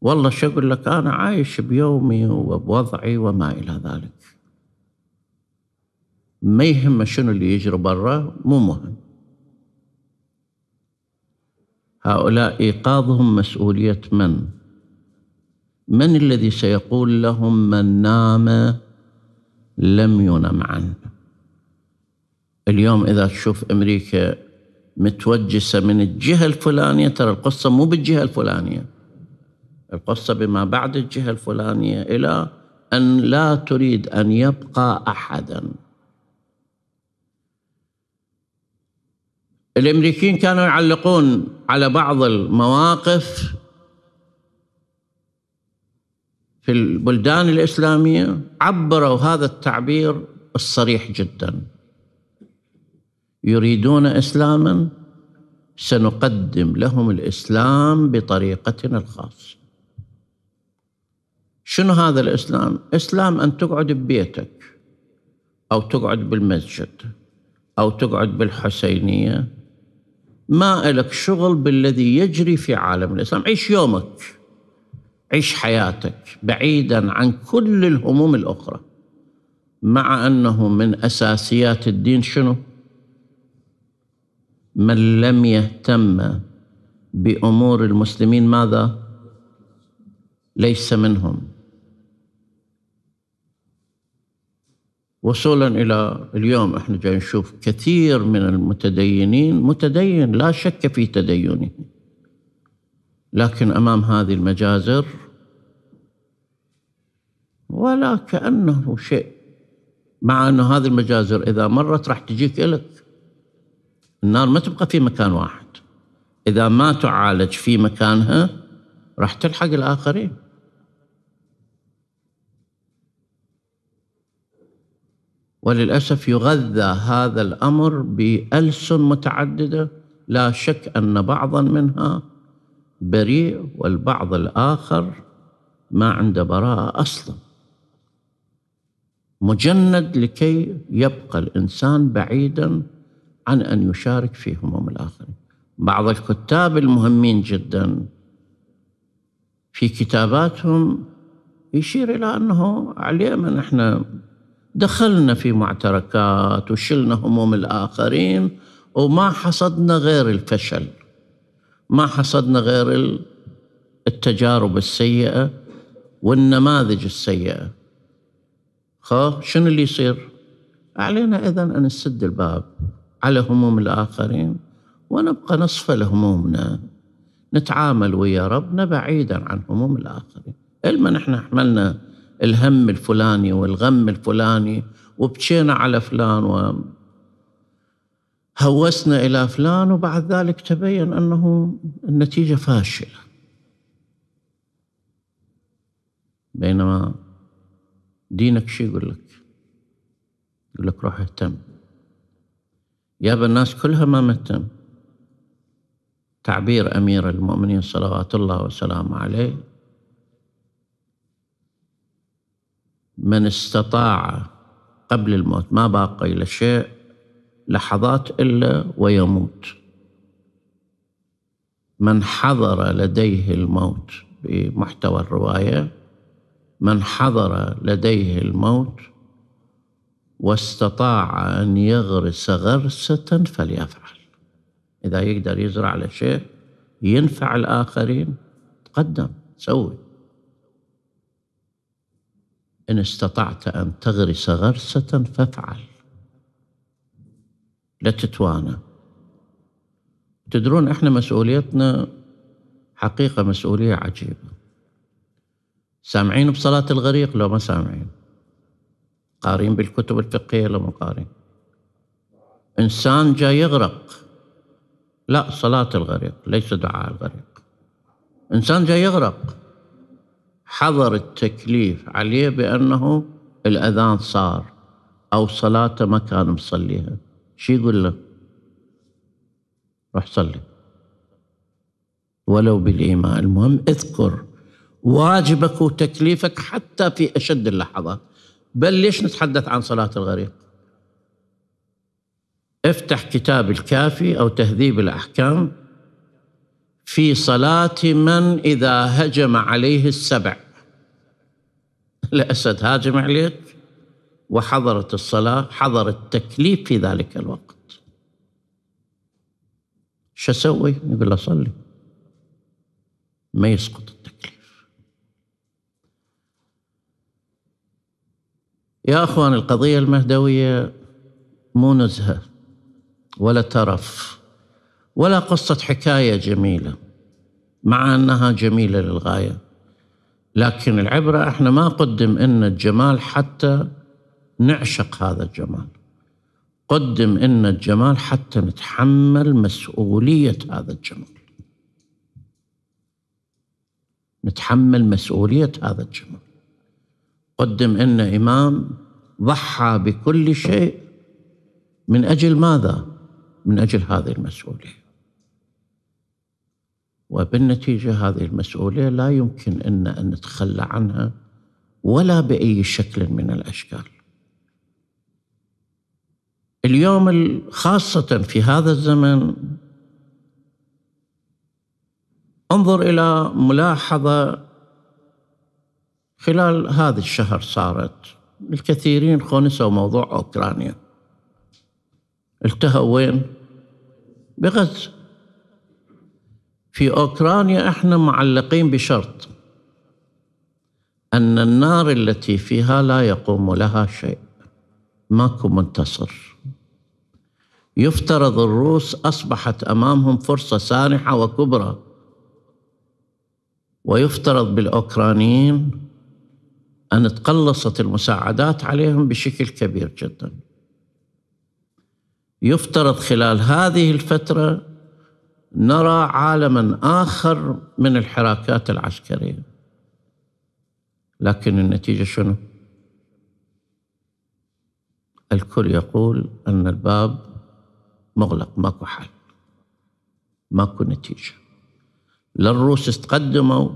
والله شو اقول لك انا عايش بيومي وبوضعي وما الى ذلك ما يهمه شنو اللي يجري برا مو مهم هؤلاء ايقاظهم مسؤوليه من من الذي سيقول لهم من نام لم ينم عنه اليوم اذا تشوف امريكا متوجسه من الجهه الفلانيه ترى القصه مو بالجهه الفلانيه القصه بما بعد الجهه الفلانيه الى ان لا تريد ان يبقى احدا الامريكيين كانوا يعلقون على بعض المواقف في البلدان الاسلاميه عبروا هذا التعبير الصريح جدا يريدون اسلاما سنقدم لهم الاسلام بطريقتنا الخاصه شنو هذا الاسلام اسلام ان تقعد ببيتك او تقعد بالمسجد او تقعد بالحسينيه ما لك شغل بالذي يجري في عالم الإسلام عيش يومك عيش حياتك بعيدا عن كل الهموم الأخرى مع أنه من أساسيات الدين شنو؟ من لم يهتم بأمور المسلمين ماذا؟ ليس منهم وصولا إلى اليوم احنا جاي نشوف كثير من المتدينين متدين لا شك في تدينه لكن أمام هذه المجازر ولا كأنه شيء مع أن هذه المجازر إذا مرت راح تجيك إلك النار ما تبقى في مكان واحد إذا ما تعالج في مكانها راح تلحق الآخرين وللاسف يغذى هذا الامر بالسن متعدده لا شك ان بعضا منها بريء والبعض الاخر ما عنده براءه اصلا مجند لكي يبقى الانسان بعيدا عن ان يشارك في هموم الاخرين بعض الكتاب المهمين جدا في كتاباتهم يشير الى انه علينا احنا دخلنا في معتركات وشلنا هموم الآخرين وما حصدنا غير الفشل ما حصدنا غير التجارب السيئة والنماذج السيئة خوف شنو اللي يصير علينا إذا أن نسد الباب على هموم الآخرين ونبقى نصف لهمومنا نتعامل ويا ربنا بعيدا عن هموم الآخرين علما نحن حملنا الهم الفلاني والغم الفلاني وبكينا على فلان و هوسنا إلى فلان وبعد ذلك تبين أنه النتيجة فاشلة بينما دينك شو يقول لك يقول لك روح اهتم يابا الناس كلها ما مهتم تعبير أمير المؤمنين صلوات الله وسلامه عليه من استطاع قبل الموت ما باقي لشيء لحظات الا ويموت من حضر لديه الموت بمحتوى الروايه من حضر لديه الموت واستطاع ان يغرس غرسه فليفعل اذا يقدر يزرع لشيء ينفع الاخرين تقدم سوي إن استطعت أن تغرس غرسة فافعل لا تتوانى تدرون إحنا مسؤوليتنا حقيقة مسؤولية عجيبة سامعين بصلاة الغريق لو ما سامعين قارين بالكتب الفقهية لو ما قارين إنسان جاي يغرق لا صلاة الغريق ليس دعاء الغريق إنسان جاي يغرق حضر التكليف عليه بأنه الأذان صار أو صلاته ما كان مصليها شو يقول له روح صلي ولو بالإيمان المهم اذكر واجبك وتكليفك حتى في أشد اللحظات بل ليش نتحدث عن صلاة الغريق افتح كتاب الكافي أو تهذيب الأحكام في صلاة من إذا هجم عليه السبع الأسد هاجم عليك وحضرت الصلاة حضر التكليف في ذلك الوقت شو أسوي؟ يقول له ما يسقط التكليف يا أخوان القضية المهدوية مو نزهة ولا ترف ولا قصة حكاية جميلة مع أنها جميلة للغاية لكن العبرة احنا ما قدم إن الجمال حتى نعشق هذا الجمال قدم إن الجمال حتى نتحمل مسؤولية هذا الجمال نتحمل مسؤولية هذا الجمال قدم إن إمام ضحى بكل شيء من أجل ماذا؟ من أجل هذه المسؤولية وبالنتيجة هذه المسؤولية لا يمكن أن, نتخلى عنها ولا بأي شكل من الأشكال اليوم خاصة في هذا الزمن انظر إلى ملاحظة خلال هذا الشهر صارت الكثيرين خونسوا موضوع أوكرانيا التهوا وين؟ بغزة في أوكرانيا إحنا معلقين بشرط أن النار التي فيها لا يقوم لها شيء ماكو منتصر يفترض الروس أصبحت أمامهم فرصة سانحة وكبرى ويفترض بالأوكرانيين أن تقلصت المساعدات عليهم بشكل كبير جدا يفترض خلال هذه الفترة نرى عالما آخر من الحراكات العسكرية لكن النتيجة شنو؟ الكل يقول أن الباب مغلق ماكو حل ماكو نتيجة لا الروس استقدموا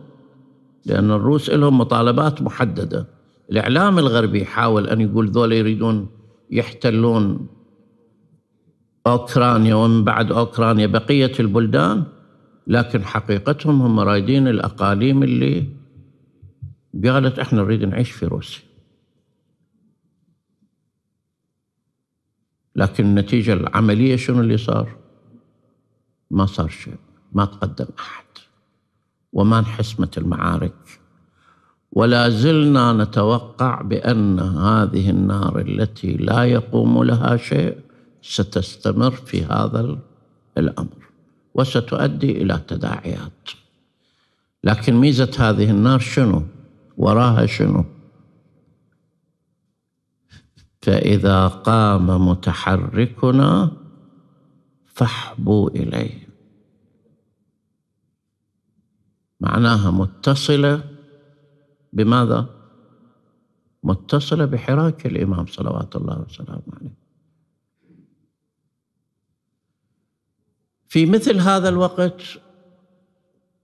لأن الروس لهم مطالبات محددة الإعلام الغربي حاول أن يقول ذولا يريدون يحتلون أوكرانيا ومن بعد أوكرانيا بقية البلدان لكن حقيقتهم هم رايدين الأقاليم اللي قالت إحنا نريد نعيش في روسيا لكن النتيجة العملية شنو اللي صار ما صار شيء ما تقدم أحد وما انحسمت المعارك ولا زلنا نتوقع بأن هذه النار التي لا يقوم لها شيء ستستمر في هذا الامر وستؤدي الى تداعيات لكن ميزه هذه النار شنو وراها شنو فاذا قام متحركنا فاحبوا اليه معناها متصله بماذا متصله بحراك الامام صلوات الله وسلامه عليه في مثل هذا الوقت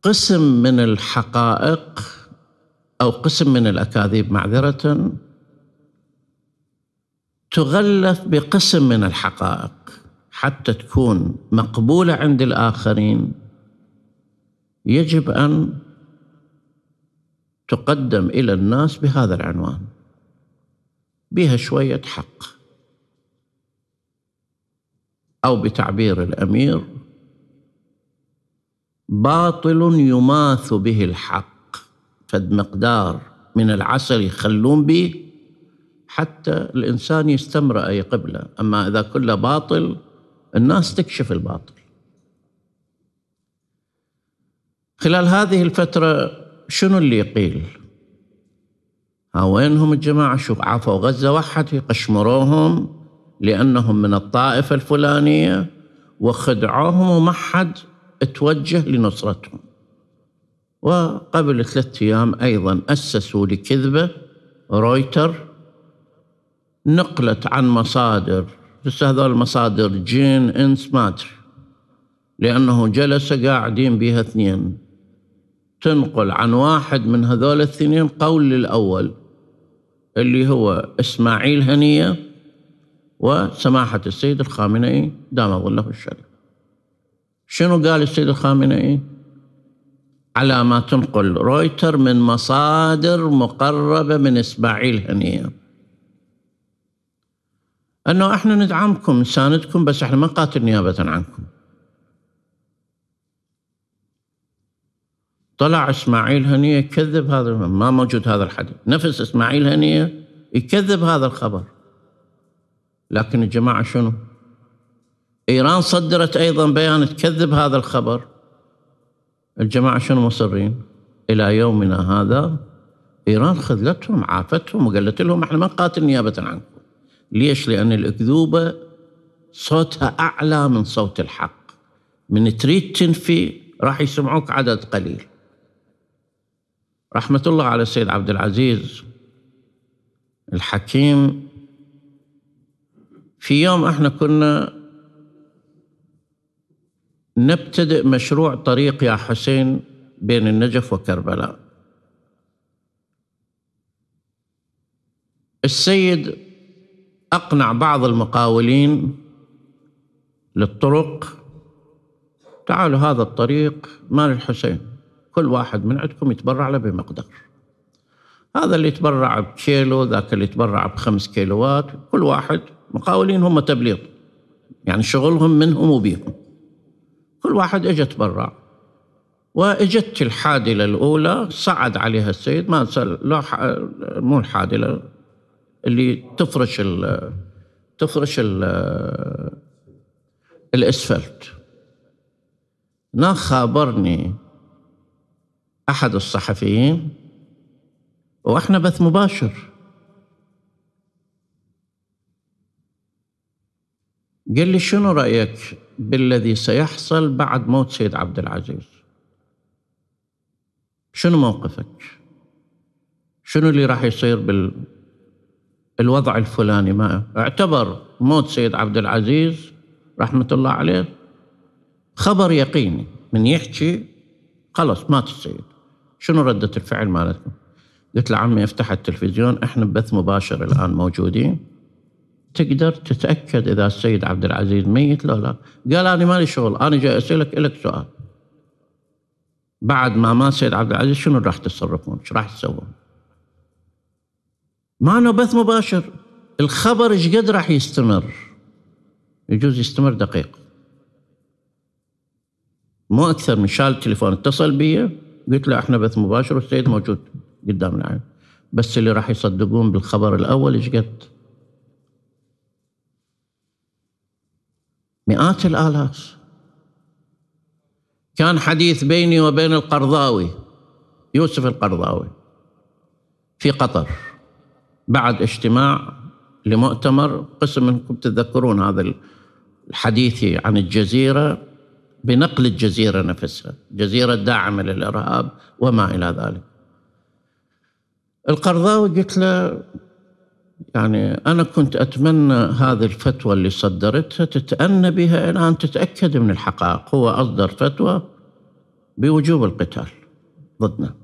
قسم من الحقائق او قسم من الاكاذيب معذره تغلف بقسم من الحقائق حتى تكون مقبوله عند الاخرين يجب ان تقدم الى الناس بهذا العنوان بها شويه حق او بتعبير الامير باطل يماث به الحق فد مقدار من العسل يخلون به حتى الإنسان يستمر أي قبلة أما إذا كله باطل الناس تكشف الباطل خلال هذه الفترة شنو اللي يقيل ها وينهم الجماعة شو عفوا غزة وحد قشمروهم لأنهم من الطائفة الفلانية وخدعوهم وما حد توجه لنصرتهم وقبل ثلاثة أيام أيضا أسسوا لكذبة رويتر نقلت عن مصادر بس هذول المصادر جين انس ماتر لأنه جلس قاعدين بها اثنين تنقل عن واحد من هذول الاثنين قول للأول اللي هو إسماعيل هنية وسماحة السيد الخامنئي دام ظله الشريف شنو قال السيد الخامنئي على ما تنقل رويتر من مصادر مقربة من إسماعيل هنية أنه إحنا ندعمكم نساندكم بس إحنا ما نقاتل نيابة عنكم طلع إسماعيل هنية يكذب هذا ما موجود هذا الحديث نفس إسماعيل هنية يكذب هذا الخبر لكن الجماعة شنو إيران صدرت أيضا بيان تكذب هذا الخبر الجماعة شنو مصرين إلى يومنا هذا إيران خذلتهم عافتهم وقالت لهم احنا ما نقاتل نيابة عنكم ليش؟ لأن الأكذوبة صوتها أعلى من صوت الحق من تريد تنفي راح يسمعوك عدد قليل رحمة الله على السيد عبد العزيز الحكيم في يوم احنا كنا نبتدئ مشروع طريق يا حسين بين النجف وكربلاء السيد أقنع بعض المقاولين للطرق تعالوا هذا الطريق مال الحسين كل واحد من عندكم يتبرع له بمقدار هذا اللي يتبرع بكيلو ذاك اللي يتبرع بخمس كيلوات كل واحد مقاولين هم تبليط يعني شغلهم منهم وبيهم كل واحد اجى برا واجت الحادله الاولى صعد عليها السيد ما مو الحادله اللي تفرش ال تفرش ال الاسفلت نا خابرني احد الصحفيين واحنا بث مباشر قال لي شنو رأيك بالذي سيحصل بعد موت سيد عبد العزيز شنو موقفك شنو اللي راح يصير بال الوضع الفلاني ما اعتبر موت سيد عبد العزيز رحمة الله عليه خبر يقيني من يحكي خلص مات السيد شنو ردة الفعل مالتكم قلت له عمي افتح التلفزيون احنا ببث مباشر الآن موجودين تقدر تتاكد اذا السيد عبد العزيز ميت لا لا قال انا مالي شغل انا جاي اسالك لك سؤال بعد ما مات السيد عبد العزيز شنو راح تتصرفون؟ ايش راح تسوون؟ ما انه بث مباشر الخبر ايش قد راح يستمر؟ يجوز يستمر دقيقه مو اكثر من شال التليفون اتصل بي قلت له احنا بث مباشر والسيد موجود قدام العين بس اللي راح يصدقون بالخبر الاول ايش قد مئات الآلاف كان حديث بيني وبين القرضاوي يوسف القرضاوي في قطر بعد اجتماع لمؤتمر قسم منكم تتذكرون هذا الحديث عن الجزيرة بنقل الجزيرة نفسها جزيرة داعمة للإرهاب وما إلى ذلك القرضاوي قلت له يعني أنا كنت أتمنى هذه الفتوى اللي صدرتها تتأنى بها إلى أن تتأكد من الحقائق هو أصدر فتوى بوجوب القتال ضدنا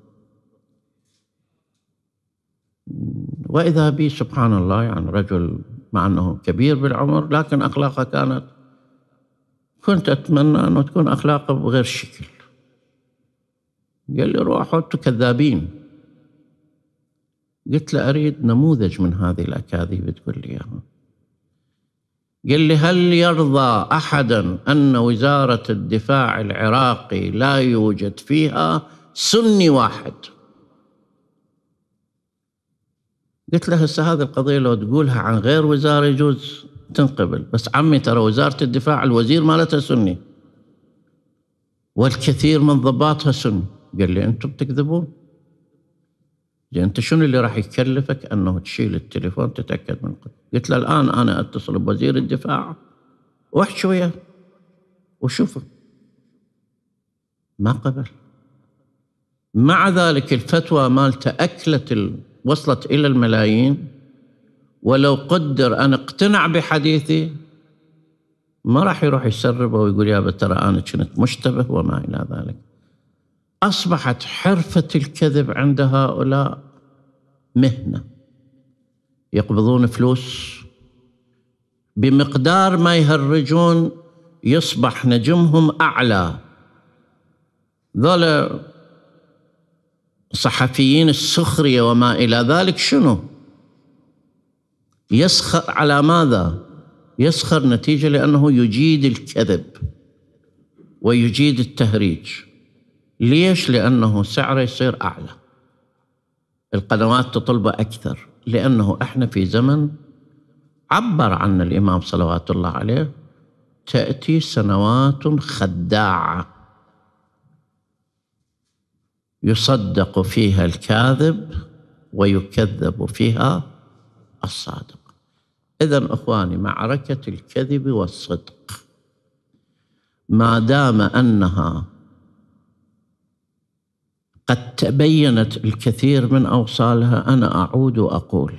وإذا بي سبحان الله يعني رجل مع أنه كبير بالعمر لكن أخلاقه كانت كنت أتمنى أنه تكون أخلاقه بغير شكل قال لي روحوا أنتم كذابين قلت له أريد نموذج من هذه الأكاذيب تقول لي إياها قال لي هل يرضى أحدا أن وزارة الدفاع العراقي لا يوجد فيها سني واحد قلت له هسه هذه القضية لو تقولها عن غير وزارة يجوز تنقبل بس عمي ترى وزارة الدفاع الوزير مالتها سني والكثير من ضباطها سني قال لي أنتم تكذبون زين يعني أنت شنو اللي راح يكلفك أنه تشيل التليفون تتأكد من قد. قلت له الآن أنا أتصل بوزير الدفاع واحكي وياه وشوفه ما قبل مع ذلك الفتوى مالته أكلت ال... وصلت إلى الملايين ولو قدر أن اقتنع بحديثي ما راح يروح يسربه ويقول يا ترى أنا كنت مشتبه وما إلى ذلك أصبحت حرفة الكذب عند هؤلاء مهنة يقبضون فلوس بمقدار ما يهرجون يصبح نجمهم أعلى ذولا صحفيين السخرية وما إلى ذلك شنو يسخر على ماذا يسخر نتيجة لأنه يجيد الكذب ويجيد التهريج ليش؟ لأنه سعره يصير أعلى القنوات تطلبه أكثر لأنه إحنا في زمن عبر عن الإمام صلوات الله عليه تأتي سنوات خداعة يصدق فيها الكاذب ويكذب فيها الصادق إذا إخواني معركة الكذب والصدق ما دام أنها قد تبينت الكثير من اوصالها انا اعود واقول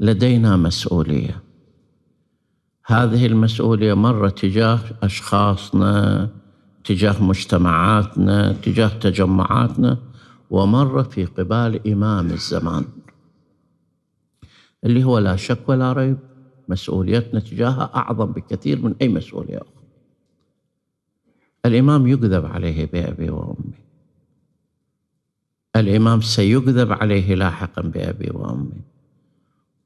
لدينا مسؤوليه هذه المسؤوليه مره تجاه اشخاصنا تجاه مجتمعاتنا تجاه تجمعاتنا ومره في قبال امام الزمان اللي هو لا شك ولا ريب مسؤوليتنا تجاهها اعظم بكثير من اي مسؤوليه اخرى الامام يكذب عليه بابي وامي الإمام سيكذب عليه لاحقا بأبي وأمي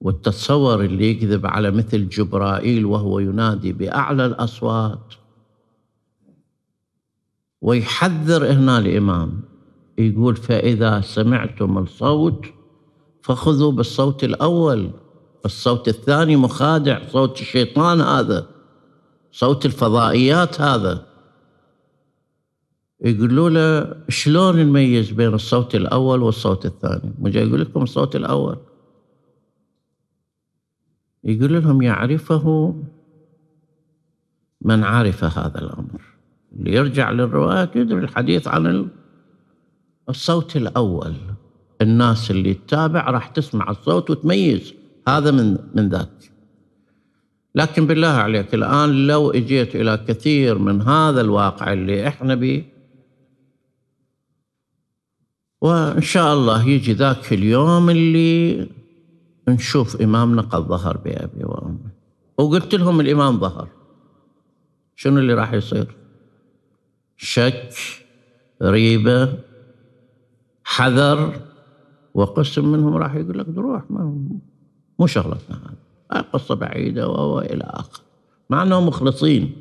والتصور اللي يكذب على مثل جبرائيل وهو ينادي بأعلى الأصوات ويحذر هنا الإمام يقول فإذا سمعتم الصوت فخذوا بالصوت الأول الصوت الثاني مخادع صوت الشيطان هذا صوت الفضائيات هذا يقولوا له شلون نميز بين الصوت الأول والصوت الثاني مو جاي يقول لكم الصوت الأول يقول لهم يعرفه من عرف هذا الأمر اللي يرجع للرواه يدري الحديث عن الصوت الأول الناس اللي تتابع راح تسمع الصوت وتميز هذا من من ذاك لكن بالله عليك الآن لو اجيت إلى كثير من هذا الواقع اللي احنا به وإن شاء الله يجي ذاك اليوم اللي نشوف إمامنا قد ظهر بأبي وأمي وقلت لهم الإمام ظهر شنو اللي راح يصير شك ريبة حذر وقسم منهم راح يقول لك روح ما مو شغلتنا هذه قصة بعيدة وإلى آخر مع أنهم مخلصين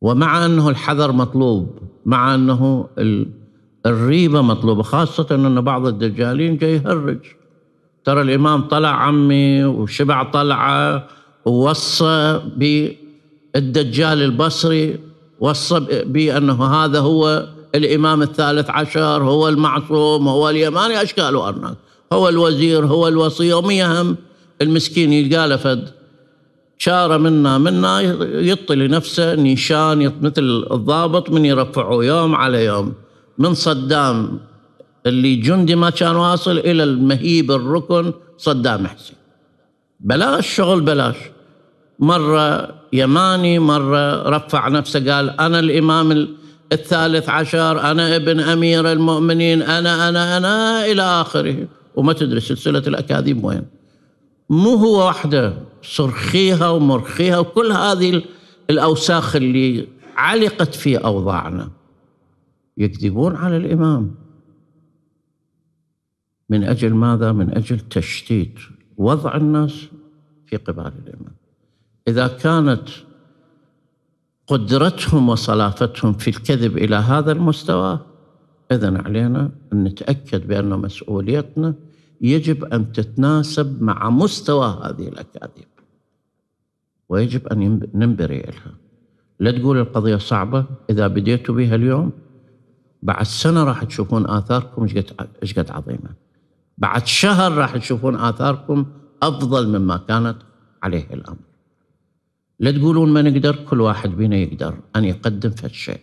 ومع أنه الحذر مطلوب مع أنه ال الريبة مطلوبة خاصة أن بعض الدجالين جاي يهرج ترى الإمام طلع عمي وشبع طلعة ووصى بالدجال البصري وصى بأنه هذا هو الإمام الثالث عشر هو المعصوم هو اليماني أشكال وأرناك هو الوزير هو الوصي يهم المسكين يلقى له فد شارة منا منا يطي لنفسه نيشان مثل الضابط من يرفعه يوم على يوم من صدام اللي جندي ما كان واصل الى المهيب الركن صدام حسين بلاش شغل بلاش مره يماني مره رفع نفسه قال انا الامام الثالث عشر انا ابن امير المؤمنين انا انا انا الى اخره وما تدري سلسله الاكاذيب وين مو هو وحده صرخيها ومرخيها وكل هذه الاوساخ اللي علقت في اوضاعنا يكذبون على الإمام من أجل ماذا؟ من أجل تشتيت وضع الناس في قبال الإمام إذا كانت قدرتهم وصلافتهم في الكذب إلى هذا المستوى إذا علينا أن نتأكد بأن مسؤوليتنا يجب أن تتناسب مع مستوى هذه الأكاذيب ويجب أن ننبري إلها لا تقول القضية صعبة إذا بديت بها اليوم بعد سنه راح تشوفون اثاركم ايش قد عظيمه بعد شهر راح تشوفون اثاركم افضل مما كانت عليه الامر لا تقولون ما نقدر كل واحد بينا يقدر ان يقدم في الشيء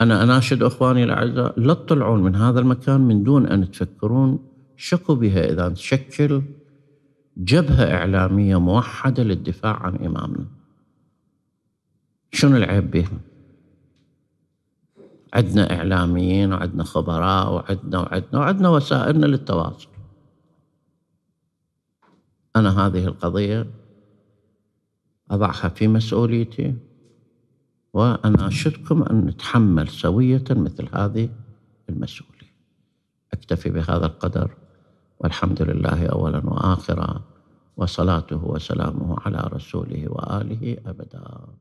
انا اناشد اخواني الاعزاء لا تطلعون من هذا المكان من دون ان تفكرون شكوا بها اذا تشكل جبهه اعلاميه موحده للدفاع عن امامنا شنو العيب بها؟ عندنا إعلاميين وعندنا خبراء وعندنا وعندنا وعندنا وسائلنا للتواصل أنا هذه القضية أضعها في مسؤوليتي وأنا أشدكم أن نتحمل سوية مثل هذه المسؤولية أكتفي بهذا القدر والحمد لله أولا وآخرا وصلاته وسلامه على رسوله وآله أبداً